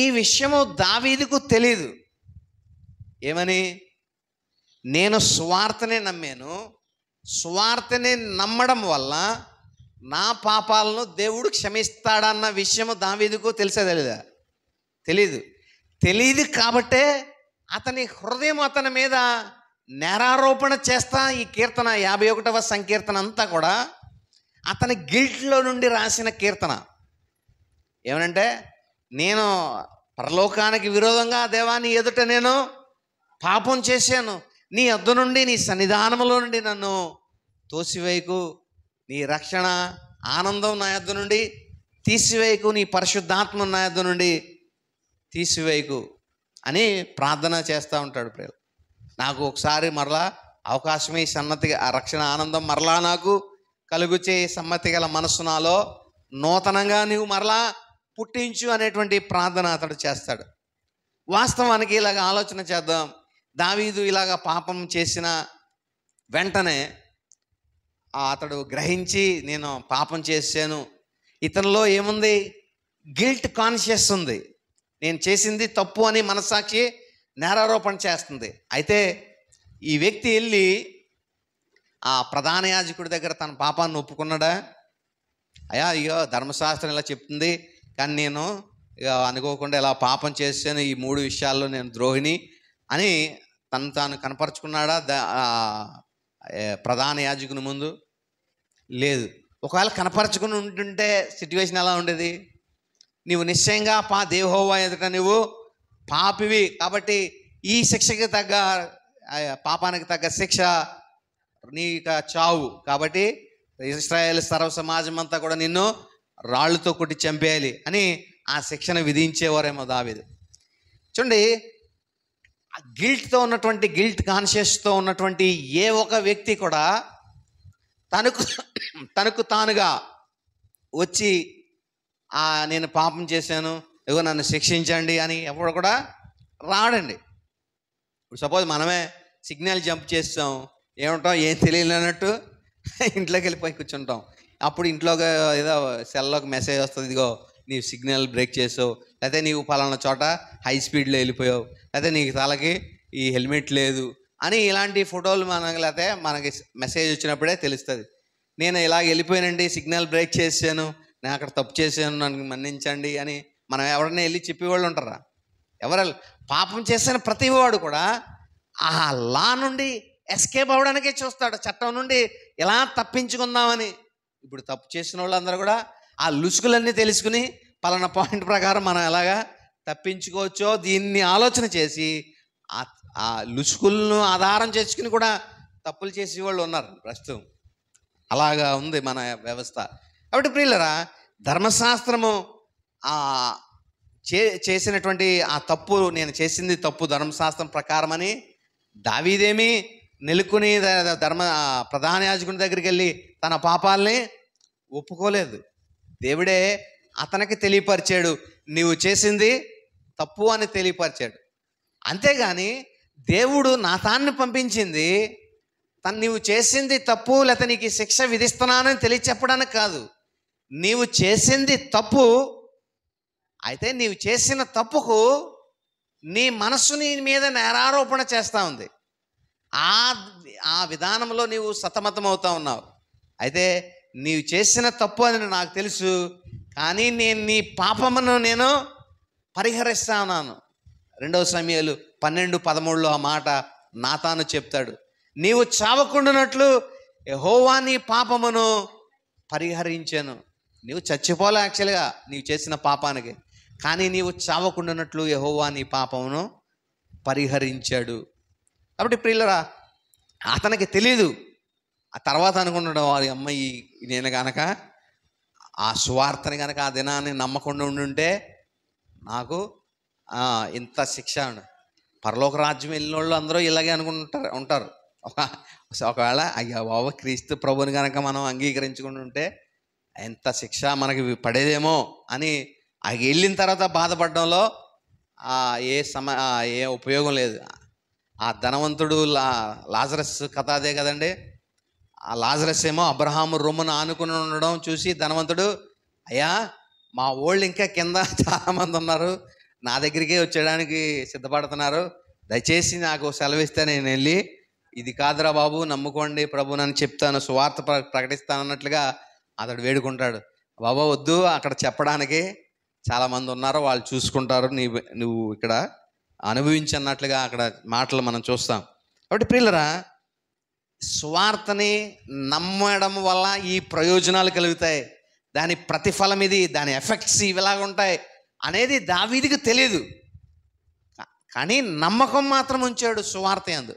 ఈ విషయము దావీదుకు తెలీదు ఏమని నేను స్వార్థనే నమ్మాను స్వార్థనే నమ్మడం వల్ల నా పాపాలను దేవుడు క్షమిస్తాడన్న విషయము దావీదుకు తెలిసే తెలీదా తెలీదు తెలియదు కాబట్టే అతని హృదయం అతని మీద నేరారోపణ చేస్తా ఈ కీర్తన యాభై ఒకటవ సంకీర్తన అంతా కూడా అతని గిల్ట్లో నుండి రాసిన కీర్తన ఏమనంటే నేను పరలోకానికి విరోధంగా దేవాన్ని ఎదుట నేను పాపం చేశాను నీ అద్దు నుండి నీ సన్నిధానములో నుండి నన్ను తోసివేయకు నీ రక్షణ ఆనందం నా యొద్ద నుండి తీసివేయకు నీ పరిశుద్ధాత్మ నా అద్దు నుండి తీసివేయకు అని ప్రార్థన చేస్తూ ఉంటాడు ప్రియులు నాకు ఒకసారి మరలా అవకాశమే ఈ సన్నతి ఆ రక్షణ ఆనందం మరలా నాకు కలుగుచే సమ్మతి గల మనస్సు నాలో నూతనంగా నీవు మరలా పుట్టించు అనేటువంటి ప్రార్థన అతడు చేస్తాడు వాస్తవానికి ఇలాగ ఆలోచన చేద్దాం దావీదు ఇలాగ పాపం చేసిన వెంటనే అతడు గ్రహించి నేను పాపం చేశాను ఇతనిలో ఏముంది గిల్ట్ కాన్షియస్ ఉంది నేను చేసింది తప్పు అని మనస్సాక్షి నేరారోపణ చేస్తుంది అయితే ఈ వ్యక్తి వెళ్ళి ఆ ప్రధాన యాజకుడి దగ్గర తన పాపాన్ని ఒప్పుకున్నాడా అయ్యా అయ్యో ధర్మశాస్త్రం ఇలా చెప్తుంది కానీ నేను అనుకోకుండా ఇలా పాపం చేశాను ఈ మూడు విషయాల్లో నేను ద్రోహిణి అని తను తాను కనపరుచుకున్నాడా ప్రధాన యాజకుని ముందు లేదు ఒకవేళ కనపరచుకుని ఉంటుంటే సిట్యువేషన్ ఎలా ఉండేది నీవు నిశ్చయంగా పా దేవోవా ఎదుట నువ్వు పాపివి కాబట్టి ఈ శిక్షకి తగ్గ పాపానికి తగ్గ శిక్ష నీ చావు కాబట్టి ఇస్రాయల్ సర్వ సమాజం అంతా కూడా నిన్ను రాళ్ళతో కొట్టి చంపేయాలి అని ఆ శిక్షను విధించేవారేమో దావిది చూడండి గిల్ట్తో ఉన్నటువంటి గిల్ట్ కాన్షియస్తో ఉన్నటువంటి ఏ ఒక వ్యక్తి కూడా తనకు తనకు తానుగా వచ్చి నేను పాపం చేశాను ఇగో నన్ను శిక్షించండి అని ఎప్పుడు కూడా రాడండి ఇప్పుడు సపోజ్ మనమే సిగ్నల్ జంప్ చేస్తాం ఏమంటాం ఏం తెలియలేనట్టు ఇంట్లోకి వెళ్ళిపోయి కూర్చుంటాం అప్పుడు ఇంట్లోకి ఏదో సెల్లోకి మెసేజ్ వస్తుంది ఇదిగో నీవు సిగ్నల్ బ్రేక్ చేసావు లేకపోతే నీవు పలానా చోట హై స్పీడ్లో వెళ్ళిపోయావు లేకపోతే నీకు తలకి ఈ హెల్మెట్ లేదు అని ఇలాంటి ఫోటోలు మనకి లేకపోతే మనకి మెసేజ్ వచ్చినప్పుడే తెలుస్తుంది నేను ఇలా వెళ్ళిపోయానండి సిగ్నల్ బ్రేక్ చేశాను నేను అక్కడ తప్పు చేశాను నన్ను మన్నించండి అని మనం ఎవరైనా వెళ్ళి చెప్పేవాళ్ళు ఉంటారా ఎవరు పాపం చేసిన ప్రతివాడు కూడా ఆ లా నుండి ఎస్కేప్ అవ్వడానికే చూస్తాడు చట్టం నుండి ఎలా తప్పించుకుందామని ఇప్పుడు తప్పు చేసిన వాళ్ళందరూ కూడా ఆ లుసుకులన్నీ తెలుసుకుని పలానా పాయింట్ ప్రకారం మనం ఎలాగా తప్పించుకోవచ్చో దీన్ని ఆలోచన చేసి ఆ లుచుకులను ఆధారం చేసుకుని కూడా తప్పులు చేసేవాళ్ళు ఉన్నారు ప్రస్తుతం అలాగా ఉంది మన వ్యవస్థ కాబట్టి ప్రియులరా ధర్మశాస్త్రము ఆ చే చేసినటువంటి ఆ తప్పు నేను చేసింది తప్పు ధర్మశాస్త్రం ప్రకారమని దావీదేమి నెలుకొని ధర్మ ప్రధాన యాజకుని దగ్గరికి వెళ్ళి తన పాపాలని ఒప్పుకోలేదు దేవుడే అతనికి తెలియపరిచాడు నీవు చేసింది తప్పు అని తెలియపరిచాడు అంతేగాని దేవుడు నాతాన్ని పంపించింది తను నీవు చేసింది తప్పు లేకపోతే నీకు శిక్ష విధిస్తున్నానని తెలియచెప్పడానికి కాదు నీవు చేసింది తప్పు అయితే నీవు చేసిన తప్పుకు నీ మనస్సు నీ మీద నేరారోపణ చేస్తూ ఉంది ఆ ఆ విధానంలో నీవు సతమతం అవుతా ఉన్నావు అయితే నీవు చేసిన తప్పు అని నాకు తెలుసు కానీ నేను నీ పాపమును నేను పరిహరిస్తా ఉన్నాను రెండవ సమయాలు పన్నెండు పదమూడులో ఆ మాట నాతాను చెప్తాడు నీవు చావకుండానట్లు హోవాని నీ పాపమును పరిహరించాను నీవు చచ్చిపోలే యాక్చువల్గా నీవు చేసిన పాపానికి కానీ నీవు చావకుండానట్లు యహోవా నీ పాపమును పరిహరించాడు కాబట్టి ప్రియులరా అతనికి తెలీదు ఆ తర్వాత అనుకుంటున్నాడు వారి అమ్మాయి నేను గనక ఆ స్వార్థని కనుక ఆ దినాన్ని నమ్మకుండా ఉండుంటే నాకు ఇంత శిక్ష పరలోక రాజ్యం వెళ్ళిన వాళ్ళు అందరూ ఇలాగే అనుకుంటారు ఉంటారు ఒకవేళ అయ్యా బాబు క్రీస్తు ప్రభుని కనుక మనం అంగీకరించుకుంటుంటే ఎంత శిక్ష మనకి పడేదేమో అని అవి వెళ్ళిన తర్వాత బాధపడడంలో ఏ సమ ఏ ఉపయోగం లేదు ఆ ధనవంతుడు లా లాజరస్ కథ అదే కదండి ఆ లాజరస్ ఏమో అబ్రహాము రొమ్మును ఆనుకుని ఉండడం చూసి ధనవంతుడు అయ్యా మా ఓళ్ళు ఇంకా కింద (laughs) చాలామంది ఉన్నారు నా దగ్గరికే వచ్చేయడానికి సిద్ధపడుతున్నారు దయచేసి నాకు సెలవు ఇస్తే నేను వెళ్ళి ఇది కాదురా బాబు నమ్ముకోండి ప్రభు నన్ను చెప్తాను సువార్త ప్ర ప్రకటిస్తానన్నట్లుగా అతడు వేడుకుంటాడు బాబా వద్దు అక్కడ చెప్పడానికి చాలామంది ఉన్నారు వాళ్ళు చూసుకుంటారు నీ నువ్వు ఇక్కడ అనుభవించన్నట్లుగా అక్కడ మాటలు మనం చూస్తాం కాబట్టి ప్రియులరా స్వార్థని నమ్మడం వల్ల ఈ ప్రయోజనాలు కలుగుతాయి దాని ప్రతిఫలం ఇది దాని ఎఫెక్ట్స్ ఇవిలాగ ఉంటాయి అనేది దావీదికి తెలియదు కానీ నమ్మకం మాత్రం ఉంచాడు సువార్త అందు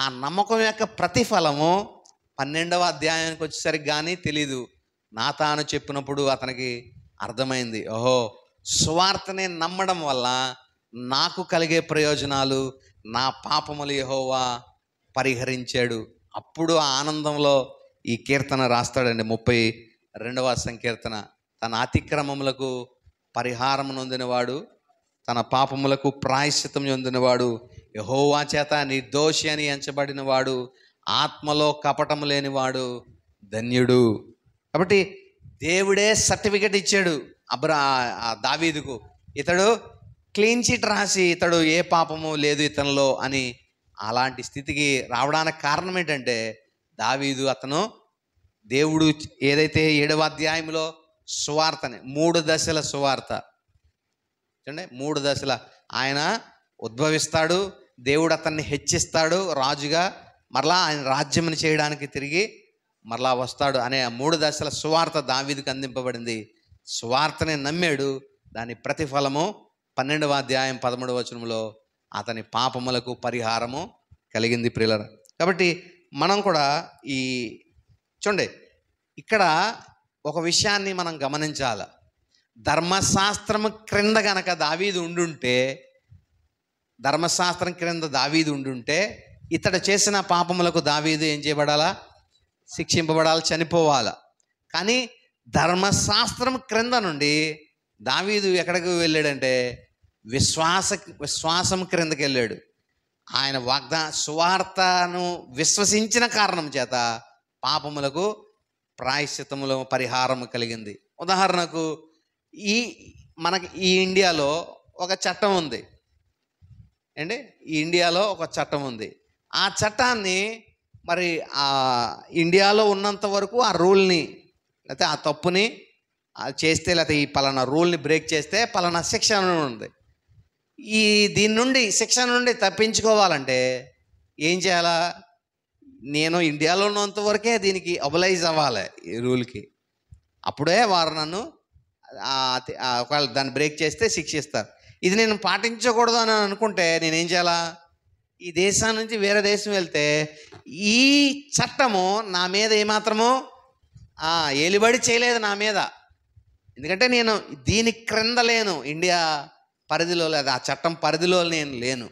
ఆ నమ్మకం యొక్క ప్రతిఫలము పన్నెండవ అధ్యాయానికి వచ్చేసరికి కానీ తెలీదు తాను చెప్పినప్పుడు అతనికి అర్థమైంది ఓహో సువార్తని నమ్మడం వల్ల నాకు కలిగే ప్రయోజనాలు నా పాపములు యహోవా పరిహరించాడు అప్పుడు ఆ ఆనందంలో ఈ కీర్తన రాస్తాడండి ముప్పై రెండవ సంకీర్తన తన అతిక్రమములకు పరిహారం నొందినవాడు తన పాపములకు ప్రాయశ్చితం చెందినవాడు యహోవా చేత నిర్దోషి అని ఎంచబడినవాడు ఆత్మలో కపటం లేనివాడు ధన్యుడు కాబట్టి దేవుడే సర్టిఫికెట్ ఇచ్చాడు అబ్రా దావీదుకు ఇతడు క్లీన్ చిట్ రాసి ఇతడు ఏ పాపము లేదు ఇతనిలో అని అలాంటి స్థితికి రావడానికి కారణం ఏంటంటే దావీదు అతను దేవుడు ఏదైతే ఏడవ అధ్యాయంలో సువార్తని మూడు దశల సువార్త చూడండి మూడు దశల ఆయన ఉద్భవిస్తాడు దేవుడు అతన్ని హెచ్చిస్తాడు రాజుగా మరలా ఆయన రాజ్యం చేయడానికి తిరిగి మరలా వస్తాడు అనే మూడు దశల సువార్త దావీదికి అందింపబడింది సువార్తని నమ్మాడు దాని ప్రతిఫలము పన్నెండవ అధ్యాయం పదమూడవ వచనంలో అతని పాపములకు పరిహారము కలిగింది ప్రియులర కాబట్టి మనం కూడా ఈ చూడండి ఇక్కడ ఒక విషయాన్ని మనం గమనించాలి ధర్మశాస్త్రం క్రింద గనక దావీది ఉండుంటే ధర్మశాస్త్రం క్రింద దావీది ఉండుంటే ఇతడు చేసిన పాపములకు దావీదు ఏం చేయబడాలా శిక్షింపబడాలి చనిపోవాలి కానీ ధర్మశాస్త్రం క్రింద నుండి దావీదు ఎక్కడికి వెళ్ళాడంటే విశ్వాస విశ్వాసం క్రిందకి వెళ్ళాడు ఆయన వాగ్దా సువార్తను విశ్వసించిన కారణం చేత పాపములకు ప్రాయశ్చితముల పరిహారం కలిగింది ఉదాహరణకు ఈ మనకి ఈ ఇండియాలో ఒక చట్టం ఉంది అండి ఈ ఇండియాలో ఒక చట్టం ఉంది ఆ చట్టాన్ని మరి ఆ ఇండియాలో ఉన్నంత వరకు ఆ రూల్ని లేకపోతే ఆ తప్పుని చేస్తే లేకపోతే ఈ పలానా రూల్ని బ్రేక్ చేస్తే పలానా శిక్ష ఉంది ఈ దీని నుండి శిక్ష నుండి తప్పించుకోవాలంటే ఏం చేయాలా నేను ఇండియాలో ఉన్నంత వరకే దీనికి అబలైజ్ అవ్వాలి ఈ రూల్కి అప్పుడే వారు నన్ను ఒకవేళ దాన్ని బ్రేక్ చేస్తే శిక్షిస్తారు ఇది నేను పాటించకూడదు అని అనుకుంటే నేనేం చేయాలా ఈ దేశం నుంచి వేరే దేశం వెళ్తే ఈ చట్టము నా మీద ఏమాత్రము ఏలిబడి చేయలేదు నా మీద ఎందుకంటే నేను దీని క్రింద లేను ఇండియా పరిధిలో లేదు ఆ చట్టం పరిధిలో నేను లేను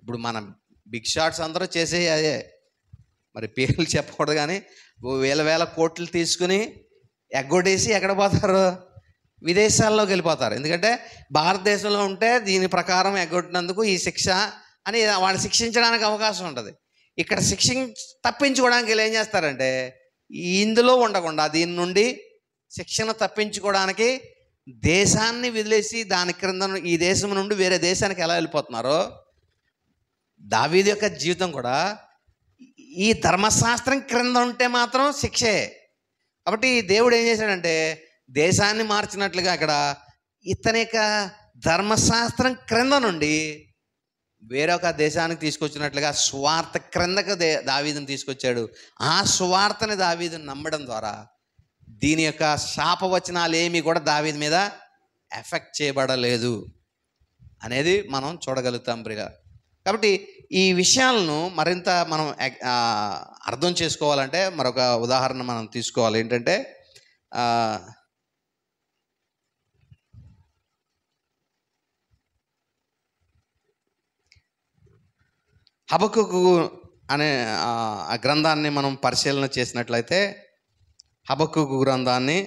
ఇప్పుడు మనం బిగ్ షాట్స్ అందరూ చేసే అదే మరి పేర్లు చెప్పకూడదు కానీ వేల వేల కోట్లు తీసుకుని ఎగ్గొట్టేసి ఎక్కడ పోతారు విదేశాల్లోకి వెళ్ళిపోతారు ఎందుకంటే భారతదేశంలో ఉంటే దీని ప్రకారం ఎగ్గొట్టినందుకు ఈ శిక్ష అని వాడిని శిక్షించడానికి అవకాశం ఉంటుంది ఇక్కడ శిక్ష తప్పించుకోవడానికి వీళ్ళు ఏం చేస్తారంటే ఇందులో ఉండకుండా దీని నుండి శిక్షణ తప్పించుకోవడానికి దేశాన్ని వదిలేసి దాని క్రింద ఈ దేశం నుండి వేరే దేశానికి ఎలా వెళ్ళిపోతున్నారో దావీది యొక్క జీవితం కూడా ఈ ధర్మశాస్త్రం క్రింద ఉంటే మాత్రం శిక్షే కాబట్టి దేవుడు ఏం చేశాడంటే దేశాన్ని మార్చినట్లుగా అక్కడ ఇతని యొక్క ధర్మశాస్త్రం క్రింద నుండి వేరొక దేశానికి తీసుకొచ్చినట్లుగా స్వార్థ క్రిందకు దే దావీదుని తీసుకొచ్చాడు ఆ స్వార్థని దావీదుని నమ్మడం ద్వారా దీని యొక్క శాపవచనాలు ఏమీ కూడా దావీది మీద ఎఫెక్ట్ చేయబడలేదు అనేది మనం చూడగలుగుతాం ప్రియ కాబట్టి ఈ విషయాలను మరింత మనం అర్థం చేసుకోవాలంటే మరొక ఉదాహరణ మనం తీసుకోవాలి ఏంటంటే హబకు అనే ఆ గ్రంథాన్ని మనం పరిశీలన చేసినట్లయితే హబకు గ్రంథాన్ని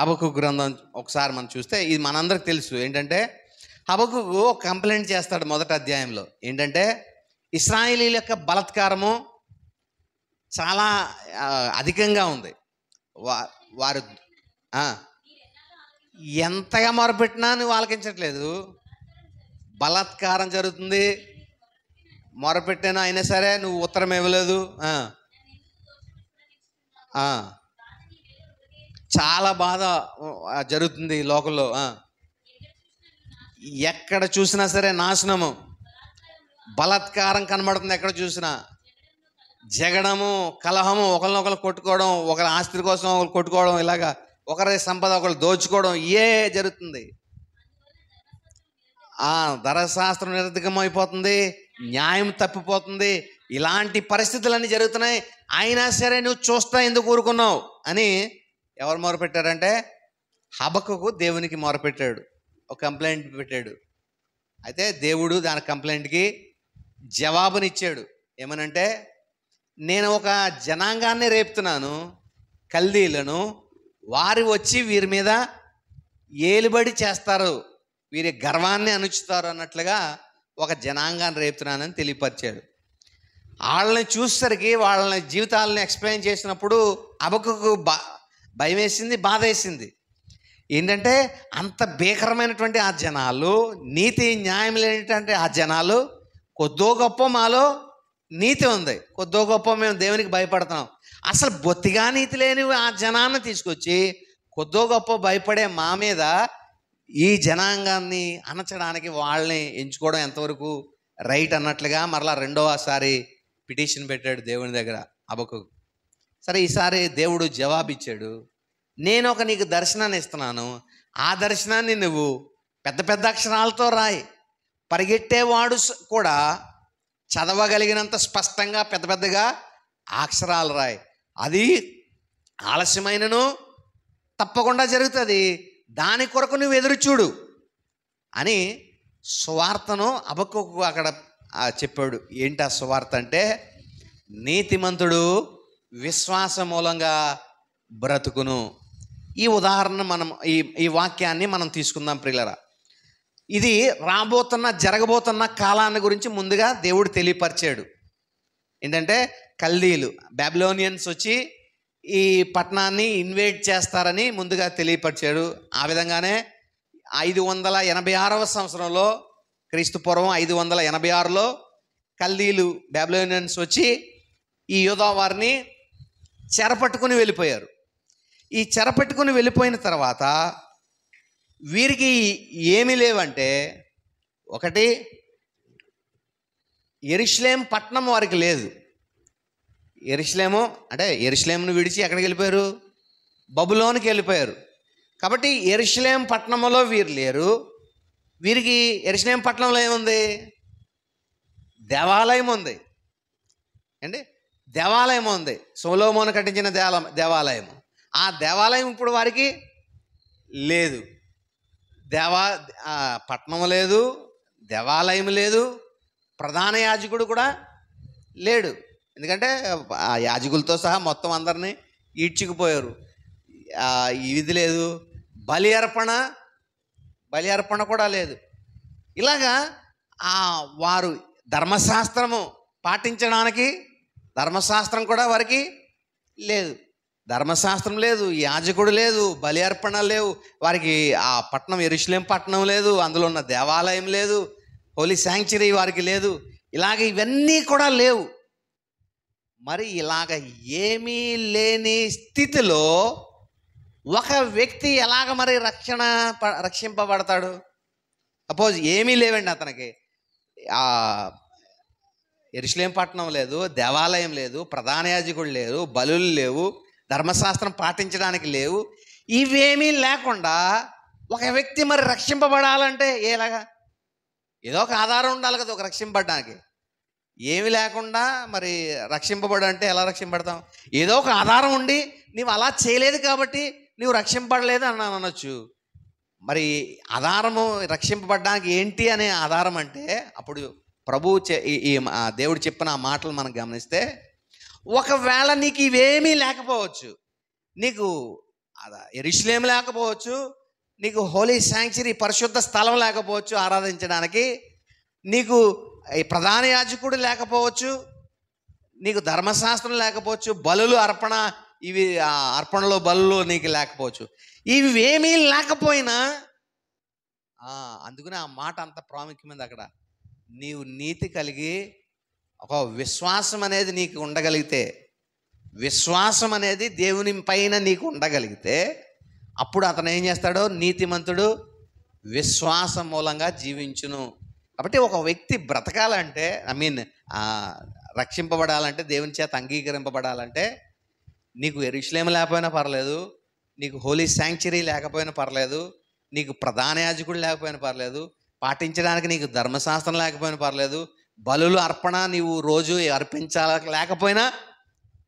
హబకు గ్రంథం ఒకసారి మనం చూస్తే ఇది మనందరికి తెలుసు ఏంటంటే హబకుకు కంప్లైంట్ చేస్తాడు మొదటి అధ్యాయంలో ఏంటంటే ఇస్రాయిలీల యొక్క బలత్కారము చాలా అధికంగా ఉంది వా వారు ఎంతగా మొరపెట్టినా నువ్వు ఆలకించట్లేదు బలాత్కారం జరుగుతుంది మొరపెట్టినా అయినా సరే నువ్వు ఉత్తరం ఇవ్వలేదు చాలా బాధ జరుగుతుంది లోకల్లో ఎక్కడ చూసినా సరే నాశనము బలాత్కారం కనబడుతుంది ఎక్కడ చూసినా జగడము కలహము ఒకరినొకరు కొట్టుకోవడం ఒకరి ఆస్తి కోసం ఒకరు కొట్టుకోవడం ఇలాగా ఒకరి సంపద ఒకరు దోచుకోవడం ఏ జరుగుతుంది ఆ ధరశాస్త్రం శాస్త్రం అయిపోతుంది న్యాయం తప్పిపోతుంది ఇలాంటి పరిస్థితులన్నీ జరుగుతున్నాయి అయినా సరే నువ్వు చూస్తా ఎందుకు ఊరుకున్నావు అని ఎవరు మొరపెట్టారంటే హబకకు దేవునికి మొరపెట్టాడు ఒక కంప్లైంట్ పెట్టాడు అయితే దేవుడు దాని కంప్లైంట్కి జవాబునిచ్చాడు ఏమనంటే నేను ఒక జనాంగాన్ని రేపుతున్నాను కల్దీలను వారు వచ్చి వీరి మీద ఏలుబడి చేస్తారు వీరి గర్వాన్ని అనుచుతారు అన్నట్లుగా ఒక జనాంగాన్ని రేపుతున్నానని తెలియపరిచాడు వాళ్ళని చూసేసరికి వాళ్ళని జీవితాలను ఎక్స్ప్లెయిన్ చేసినప్పుడు అబకు భయం వేసింది బాధ వేసింది ఏంటంటే అంత భీకరమైనటువంటి ఆ జనాలు నీతి న్యాయం లేనిటువంటి ఆ జనాలు కొద్దో గొప్ప మాలో నీతి ఉంది కొద్దో గొప్ప మేము దేవునికి భయపడుతున్నాం అసలు బొత్తిగా నీతి లేని ఆ జనాన్ని తీసుకొచ్చి కొద్దో గొప్ప భయపడే మా మీద ఈ జనాంగాన్ని అనచడానికి వాళ్ళని ఎంచుకోవడం ఎంతవరకు రైట్ అన్నట్లుగా మరలా రెండవసారి పిటిషన్ పెట్టాడు దేవుని దగ్గర అబకు సరే ఈసారి దేవుడు జవాబిచ్చాడు నేను ఒక నీకు దర్శనాన్ని ఇస్తున్నాను ఆ దర్శనాన్ని నువ్వు పెద్ద పెద్ద అక్షరాలతో రాయి పరిగెట్టేవాడు కూడా చదవగలిగినంత స్పష్టంగా పెద్ద పెద్దగా అక్షరాలు రాయి అది ఆలస్యమైనను తప్పకుండా జరుగుతుంది దాని కొరకు నువ్వు ఎదురు చూడు అని సువార్తను అబక్కుకు అక్కడ చెప్పాడు ఏంటి ఆ సువార్త అంటే నీతిమంతుడు విశ్వాస మూలంగా బ్రతుకును ఈ ఉదాహరణ మనం ఈ ఈ వాక్యాన్ని మనం తీసుకుందాం ప్రియులరా ఇది రాబోతున్న జరగబోతున్న కాలాన్ని గురించి ముందుగా దేవుడు తెలియపరిచాడు ఏంటంటే కల్దీలు బ్యాబ్లోనియన్స్ వచ్చి ఈ పట్టణాన్ని ఇన్వేట్ చేస్తారని ముందుగా తెలియపరిచాడు ఆ విధంగానే ఐదు వందల ఎనభై ఆరవ సంవత్సరంలో క్రీస్తుపూర్వం ఐదు వందల ఎనభై ఆరులో కల్దీలు బ్యాబ్లోనియన్స్ వచ్చి ఈ యోధావారిని వారిని చెరపట్టుకుని వెళ్ళిపోయారు ఈ చెరపెట్టుకుని వెళ్ళిపోయిన తర్వాత వీరికి ఏమీ లేవంటే ఒకటి ఎరుశ్లేం పట్నం వారికి లేదు ఎరుశ్లేము అంటే ఎరుశ్లేమును విడిచి ఎక్కడికి వెళ్ళిపోయారు బబులోనికి వెళ్ళిపోయారు కాబట్టి ఎరుశ్లేం పట్టణంలో వీరు లేరు వీరికి ఎరుశ్లేం పట్టణంలో ఏముంది దేవాలయం ఉంది అండి దేవాలయం ఉంది సోలోమోను కట్టించిన దేవాలయం ఆ దేవాలయం ఇప్పుడు వారికి లేదు దేవా పట్నం లేదు దేవాలయం లేదు ప్రధాన యాజకుడు కూడా లేడు ఎందుకంటే ఆ యాజకులతో సహా మొత్తం అందరినీ ఈడ్చుకుపోయారు ఇది లేదు బలి అర్పణ బలి అర్పణ కూడా లేదు ఇలాగా ఆ వారు ధర్మశాస్త్రము పాటించడానికి ధర్మశాస్త్రం కూడా వారికి లేదు ధర్మశాస్త్రం లేదు యాజకుడు లేదు బలి అర్పణ లేవు వారికి ఆ పట్టణం ఎరుశ్లేం పట్టణం లేదు అందులో ఉన్న దేవాలయం లేదు హోలీ శాంక్చురీ వారికి లేదు ఇలాగ ఇవన్నీ కూడా లేవు మరి ఇలాగ ఏమీ లేని స్థితిలో ఒక వ్యక్తి ఎలాగ మరి రక్షణ రక్షింపబడతాడు సపోజ్ ఏమీ లేవండి అతనికి ఎరుశ్లేం పట్టణం లేదు దేవాలయం లేదు ప్రధాన యాజకుడు లేదు బలులు లేవు ధర్మశాస్త్రం పాటించడానికి లేవు ఇవేమీ లేకుండా ఒక వ్యక్తి మరి రక్షింపబడాలంటే ఏలాగా ఏదో ఒక ఆధారం ఉండాలి కదా ఒక రక్షింపబడడానికి ఏమి లేకుండా మరి రక్షింపబడంటే ఎలా రక్షింపబడతాం ఏదో ఒక ఆధారం ఉండి నీవు అలా చేయలేదు కాబట్టి నువ్వు రక్షింపబడలేదు అని అనొచ్చు మరి ఆధారము రక్షింపబడడానికి ఏంటి అనే ఆధారం అంటే అప్పుడు ప్రభు దేవుడు చెప్పిన ఆ మాటలు మనం గమనిస్తే ఒకవేళ నీకు ఇవేమీ లేకపోవచ్చు నీకు రిషులేం లేకపోవచ్చు నీకు హోలీ శాంక్చురీ పరిశుద్ధ స్థలం లేకపోవచ్చు ఆరాధించడానికి నీకు ప్రధాన యాజకుడు లేకపోవచ్చు నీకు ధర్మశాస్త్రం లేకపోవచ్చు బలులు అర్పణ ఇవి అర్పణలో బలులు నీకు లేకపోవచ్చు ఇవి ఏమీ లేకపోయినా అందుకనే ఆ మాట అంత ప్రాముఖ్యమైనది అక్కడ నీవు నీతి కలిగి ఒక విశ్వాసం అనేది నీకు ఉండగలిగితే విశ్వాసం అనేది దేవుని పైన నీకు ఉండగలిగితే అప్పుడు అతను ఏం చేస్తాడో నీతిమంతుడు విశ్వాసం మూలంగా జీవించును కాబట్టి ఒక వ్యక్తి బ్రతకాలంటే ఐ మీన్ రక్షింపబడాలంటే దేవుని చేత అంగీకరింపబడాలంటే నీకు ఎరుషులేం లేకపోయినా పర్లేదు నీకు హోలీ శాంక్చురీ లేకపోయినా పర్లేదు నీకు ప్రధాన యాజకుడు లేకపోయినా పర్లేదు పాటించడానికి నీకు ధర్మశాస్త్రం లేకపోయినా పర్లేదు బలులు అర్పణ నీవు రోజు అర్పించాల లేకపోయినా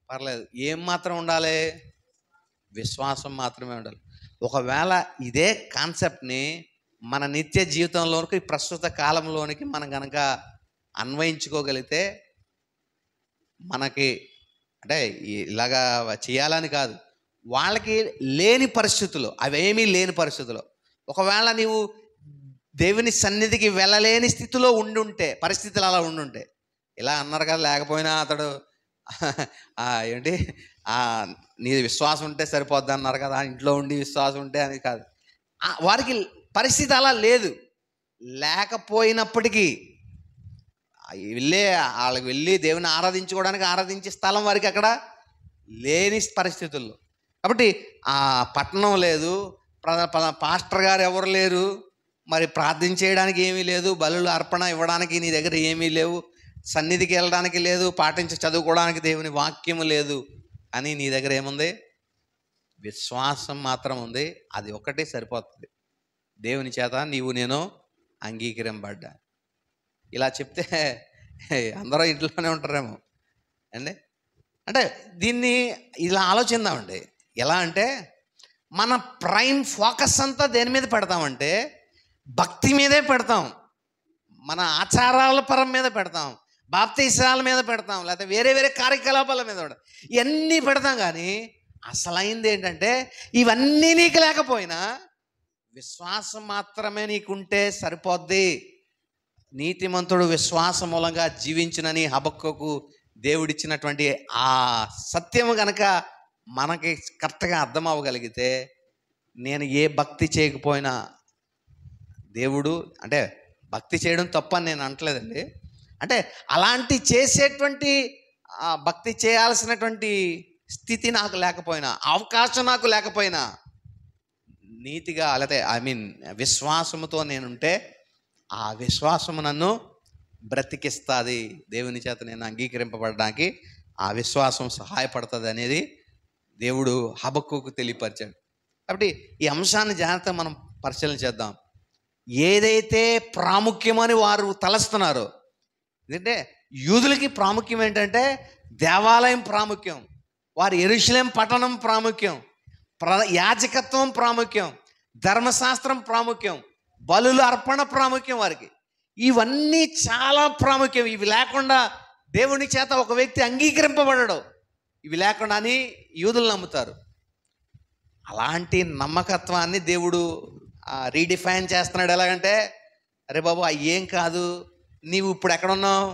పర్లేదు ఏం మాత్రం ఉండాలి విశ్వాసం మాత్రమే ఉండాలి ఒకవేళ ఇదే కాన్సెప్ట్ని మన నిత్య జీవితంలోనికి ప్రస్తుత కాలంలోనికి మనం కనుక అన్వయించుకోగలిగితే మనకి అంటే ఇలాగా చేయాలని కాదు వాళ్ళకి లేని పరిస్థితులు అవేమీ లేని పరిస్థితులు ఒకవేళ నీవు దేవుని సన్నిధికి వెళ్ళలేని స్థితిలో ఉండుంటే పరిస్థితులు అలా ఉండుంటే ఇలా అన్నారు కదా లేకపోయినా అతడు ఏంటి నీ విశ్వాసం ఉంటే సరిపోద్ది అన్నారు కదా ఇంట్లో ఉండి విశ్వాసం ఉంటే అని కాదు వారికి పరిస్థితి అలా లేదు లేకపోయినప్పటికీ వెళ్ళే వాళ్ళకి వెళ్ళి దేవుని ఆరాధించుకోవడానికి ఆరాధించే స్థలం వారికి అక్కడ లేని పరిస్థితుల్లో కాబట్టి ఆ పట్టణం లేదు పాస్టర్ గారు ఎవరు లేరు మరి ప్రార్థన చేయడానికి ఏమీ లేదు బలులు అర్పణ ఇవ్వడానికి నీ దగ్గర ఏమీ లేవు సన్నిధికి వెళ్ళడానికి లేదు పాటించి చదువుకోవడానికి దేవుని వాక్యం లేదు అని నీ దగ్గర ఏముంది విశ్వాసం మాత్రం ఉంది అది ఒక్కటే సరిపోతుంది దేవుని చేత నీవు నేను అంగీకరింపడ్డా ఇలా చెప్తే అందరూ ఇంట్లోనే ఉంటారేమో అండి అంటే దీన్ని ఇలా ఆలోచిందామండి ఎలా అంటే మన ప్రైమ్ ఫోకస్ అంతా దేని మీద పెడతామంటే భక్తి మీదే పెడతాం మన ఆచారాల పరం మీద పెడతాం బాప్తీసాల మీద పెడతాం లేకపోతే వేరే వేరే కార్యకలాపాల మీద పెడతాం ఇవన్నీ పెడతాం కానీ అసలైంది ఏంటంటే ఇవన్నీ నీకు లేకపోయినా విశ్వాసం మాత్రమే నీకుంటే సరిపోద్ది నీతిమంతుడు విశ్వాసం మూలంగా జీవించినని హబక్కకు దేవుడిచ్చినటువంటి ఆ సత్యము కనుక మనకి కరెక్ట్గా అర్థం అవ్వగలిగితే నేను ఏ భక్తి చేయకపోయినా దేవుడు అంటే భక్తి చేయడం తప్ప నేను అంటలేదండి అంటే అలాంటి చేసేటువంటి భక్తి చేయాల్సినటువంటి స్థితి నాకు లేకపోయినా అవకాశం నాకు లేకపోయినా నీతిగా లేకపోతే ఐ మీన్ విశ్వాసముతో నేనుంటే ఆ విశ్వాసము నన్ను బ్రతికిస్తుంది దేవుని చేత నేను అంగీకరింపబడడానికి ఆ విశ్వాసం సహాయపడుతుంది అనేది దేవుడు హబక్కుకు తెలియపరిచాడు కాబట్టి ఈ అంశాన్ని జాగ్రత్తగా మనం పరిశీలన చేద్దాం ఏదైతే ప్రాముఖ్యమని వారు తలస్తున్నారో ఎందుకంటే యూదులకి ప్రాముఖ్యం ఏంటంటే దేవాలయం ప్రాముఖ్యం వారి ఎరుశలేం పట్టణం ప్రాముఖ్యం ప్ర యాజకత్వం ప్రాముఖ్యం ధర్మశాస్త్రం ప్రాముఖ్యం బలు అర్పణ ప్రాముఖ్యం వారికి ఇవన్నీ చాలా ప్రాముఖ్యం ఇవి లేకుండా దేవుని చేత ఒక వ్యక్తి అంగీకరింపబడడు ఇవి లేకుండా అని యూదులు నమ్ముతారు అలాంటి నమ్మకత్వాన్ని దేవుడు రీడిఫైన్ చేస్తున్నాడు ఎలాగంటే అరే బాబు అయ్యేం కాదు నీవు ఇప్పుడు ఎక్కడున్నావు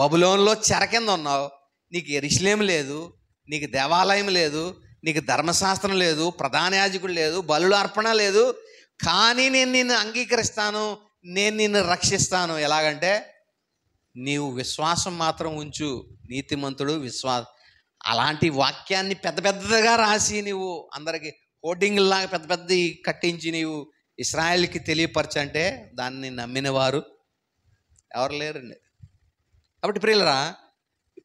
బబులోన్లో చెర కింద ఉన్నావు నీకు ఎరిశ్లేం లేదు నీకు దేవాలయం లేదు నీకు ధర్మశాస్త్రం లేదు ప్రధాన యాజకుడు లేదు బలు అర్పణ లేదు కానీ నేను నిన్ను అంగీకరిస్తాను నేను నిన్ను రక్షిస్తాను ఎలాగంటే నీవు విశ్వాసం మాత్రం ఉంచు నీతిమంతుడు విశ్వాస అలాంటి వాక్యాన్ని పెద్ద పెద్దగా రాసి నువ్వు అందరికీ లాగా పెద్ద పెద్ద కట్టించి నీవు ఇస్రాయల్కి తెలియపరచంటే దాన్ని నమ్మిన వారు ఎవరు లేరండి కాబట్టి ప్రియులరా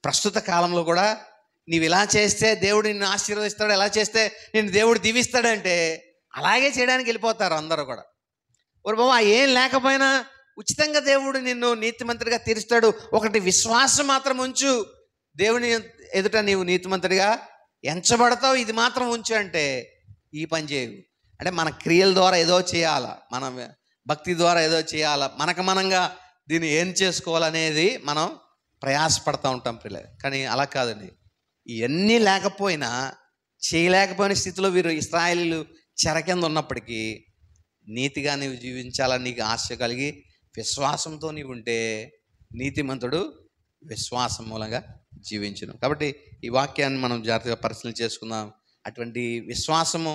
ప్రస్తుత కాలంలో కూడా నీవు ఇలా చేస్తే దేవుడు నిన్ను ఆశీర్వదిస్తాడు ఎలా చేస్తే నేను దేవుడు దీవిస్తాడంటే అలాగే చేయడానికి వెళ్ళిపోతారు అందరూ కూడా ఓరి బాబా ఏం లేకపోయినా ఉచితంగా దేవుడు నిన్ను నీతిమంతుడిగా తీరుస్తాడు ఒకటి విశ్వాసం మాత్రం ఉంచు దేవుని ఎదుట నీవు నీతిమంతుడిగా ఎంచబడతావు ఇది మాత్రం ఉంచు అంటే ఈ పని చేయవు అంటే మన క్రియల ద్వారా ఏదో చేయాలా మన భక్తి ద్వారా ఏదో చేయాలా మనకు మనంగా దీన్ని ఏం చేసుకోవాలనేది మనం ప్రయాసపడతా ఉంటాం పిల్లలు కానీ అలా కాదండి ఇవన్నీ లేకపోయినా చేయలేకపోయిన స్థితిలో వీరు చెర చెరకింద ఉన్నప్పటికీ నీతిగా నీవు జీవించాలని నీకు ఆశ కలిగి విశ్వాసంతో నీవు ఉంటే నీతిమంతుడు విశ్వాసం మూలంగా జీవించను కాబట్టి ఈ వాక్యాన్ని మనం జాగ్రత్తగా పరిశీలన చేసుకుందాం అటువంటి విశ్వాసము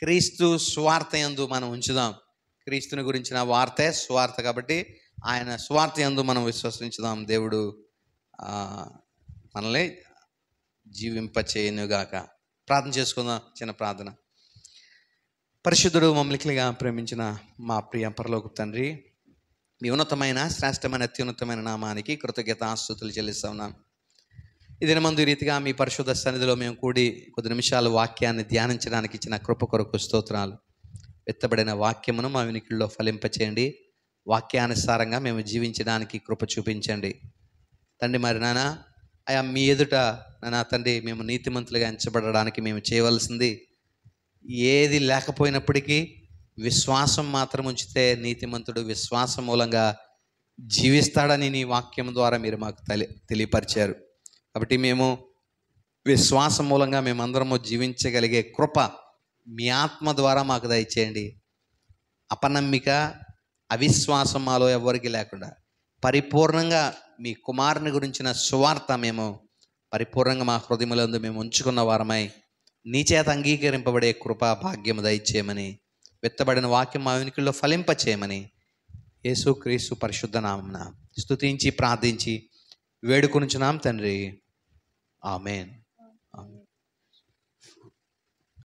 క్రీస్తు స్వార్థ ఎందు మనం ఉంచుదాం క్రీస్తుని గురించిన వార్తే స్వార్థ కాబట్టి ఆయన స్వార్థ ఎందు మనం విశ్వసించుదాం దేవుడు మనల్ని జీవింపచేయనుగాక ప్రార్థన చేసుకుందాం చిన్న ప్రార్థన పరిశుద్ధుడు మమ్మల్నికిగా ప్రేమించిన మా ప్రియ పరలోకు తండ్రి మీ ఉన్నతమైన శ్రేష్టమైన అత్యున్నతమైన నామానికి కృతజ్ఞత ఆస్తుతులు చెల్లిస్తా ఉన్నాం ఈ దినమందు రీతిగా మీ పరిశుద్ధ సన్నిధిలో మేము కూడి కొద్ది నిమిషాలు వాక్యాన్ని ధ్యానించడానికి ఇచ్చిన కృప కొరకు స్తోత్రాలు ఎత్తబడిన వాక్యమును మా వినికిల్లో ఫలింపచేయండి వాక్యానుసారంగా మేము జీవించడానికి కృప చూపించండి తండ్రి మరి నాన్న అయా మీ ఎదుట నా తండ్రి మేము నీతిమంతులుగా ఎంచబడడానికి మేము చేయవలసింది ఏది లేకపోయినప్పటికీ విశ్వాసం మాత్రం ఉంచితే నీతిమంతుడు విశ్వాసం మూలంగా జీవిస్తాడని నీ వాక్యం ద్వారా మీరు మాకు తెలి తెలియపరిచారు కాబట్టి మేము విశ్వాసం మూలంగా మేమందరము జీవించగలిగే కృప మీ ఆత్మ ద్వారా మాకు దయచేయండి అపనమ్మిక అవిశ్వాసం మాలో ఎవరికి లేకుండా పరిపూర్ణంగా మీ కుమారుని గురించిన సువార్త మేము పరిపూర్ణంగా మా హృదయములందు మేము ఉంచుకున్న వారమై నీ చేత అంగీకరింపబడే కృప భాగ్యము దయచేయమని విత్తబడిన వాక్యం మా వెనుకల్లో ఫలింపచేయమని యేసు క్రీస్తు పరిశుద్ధ నామన స్తుతించి ప్రార్థించి వేడుకొనుచున్నాం తండ్రి Amen.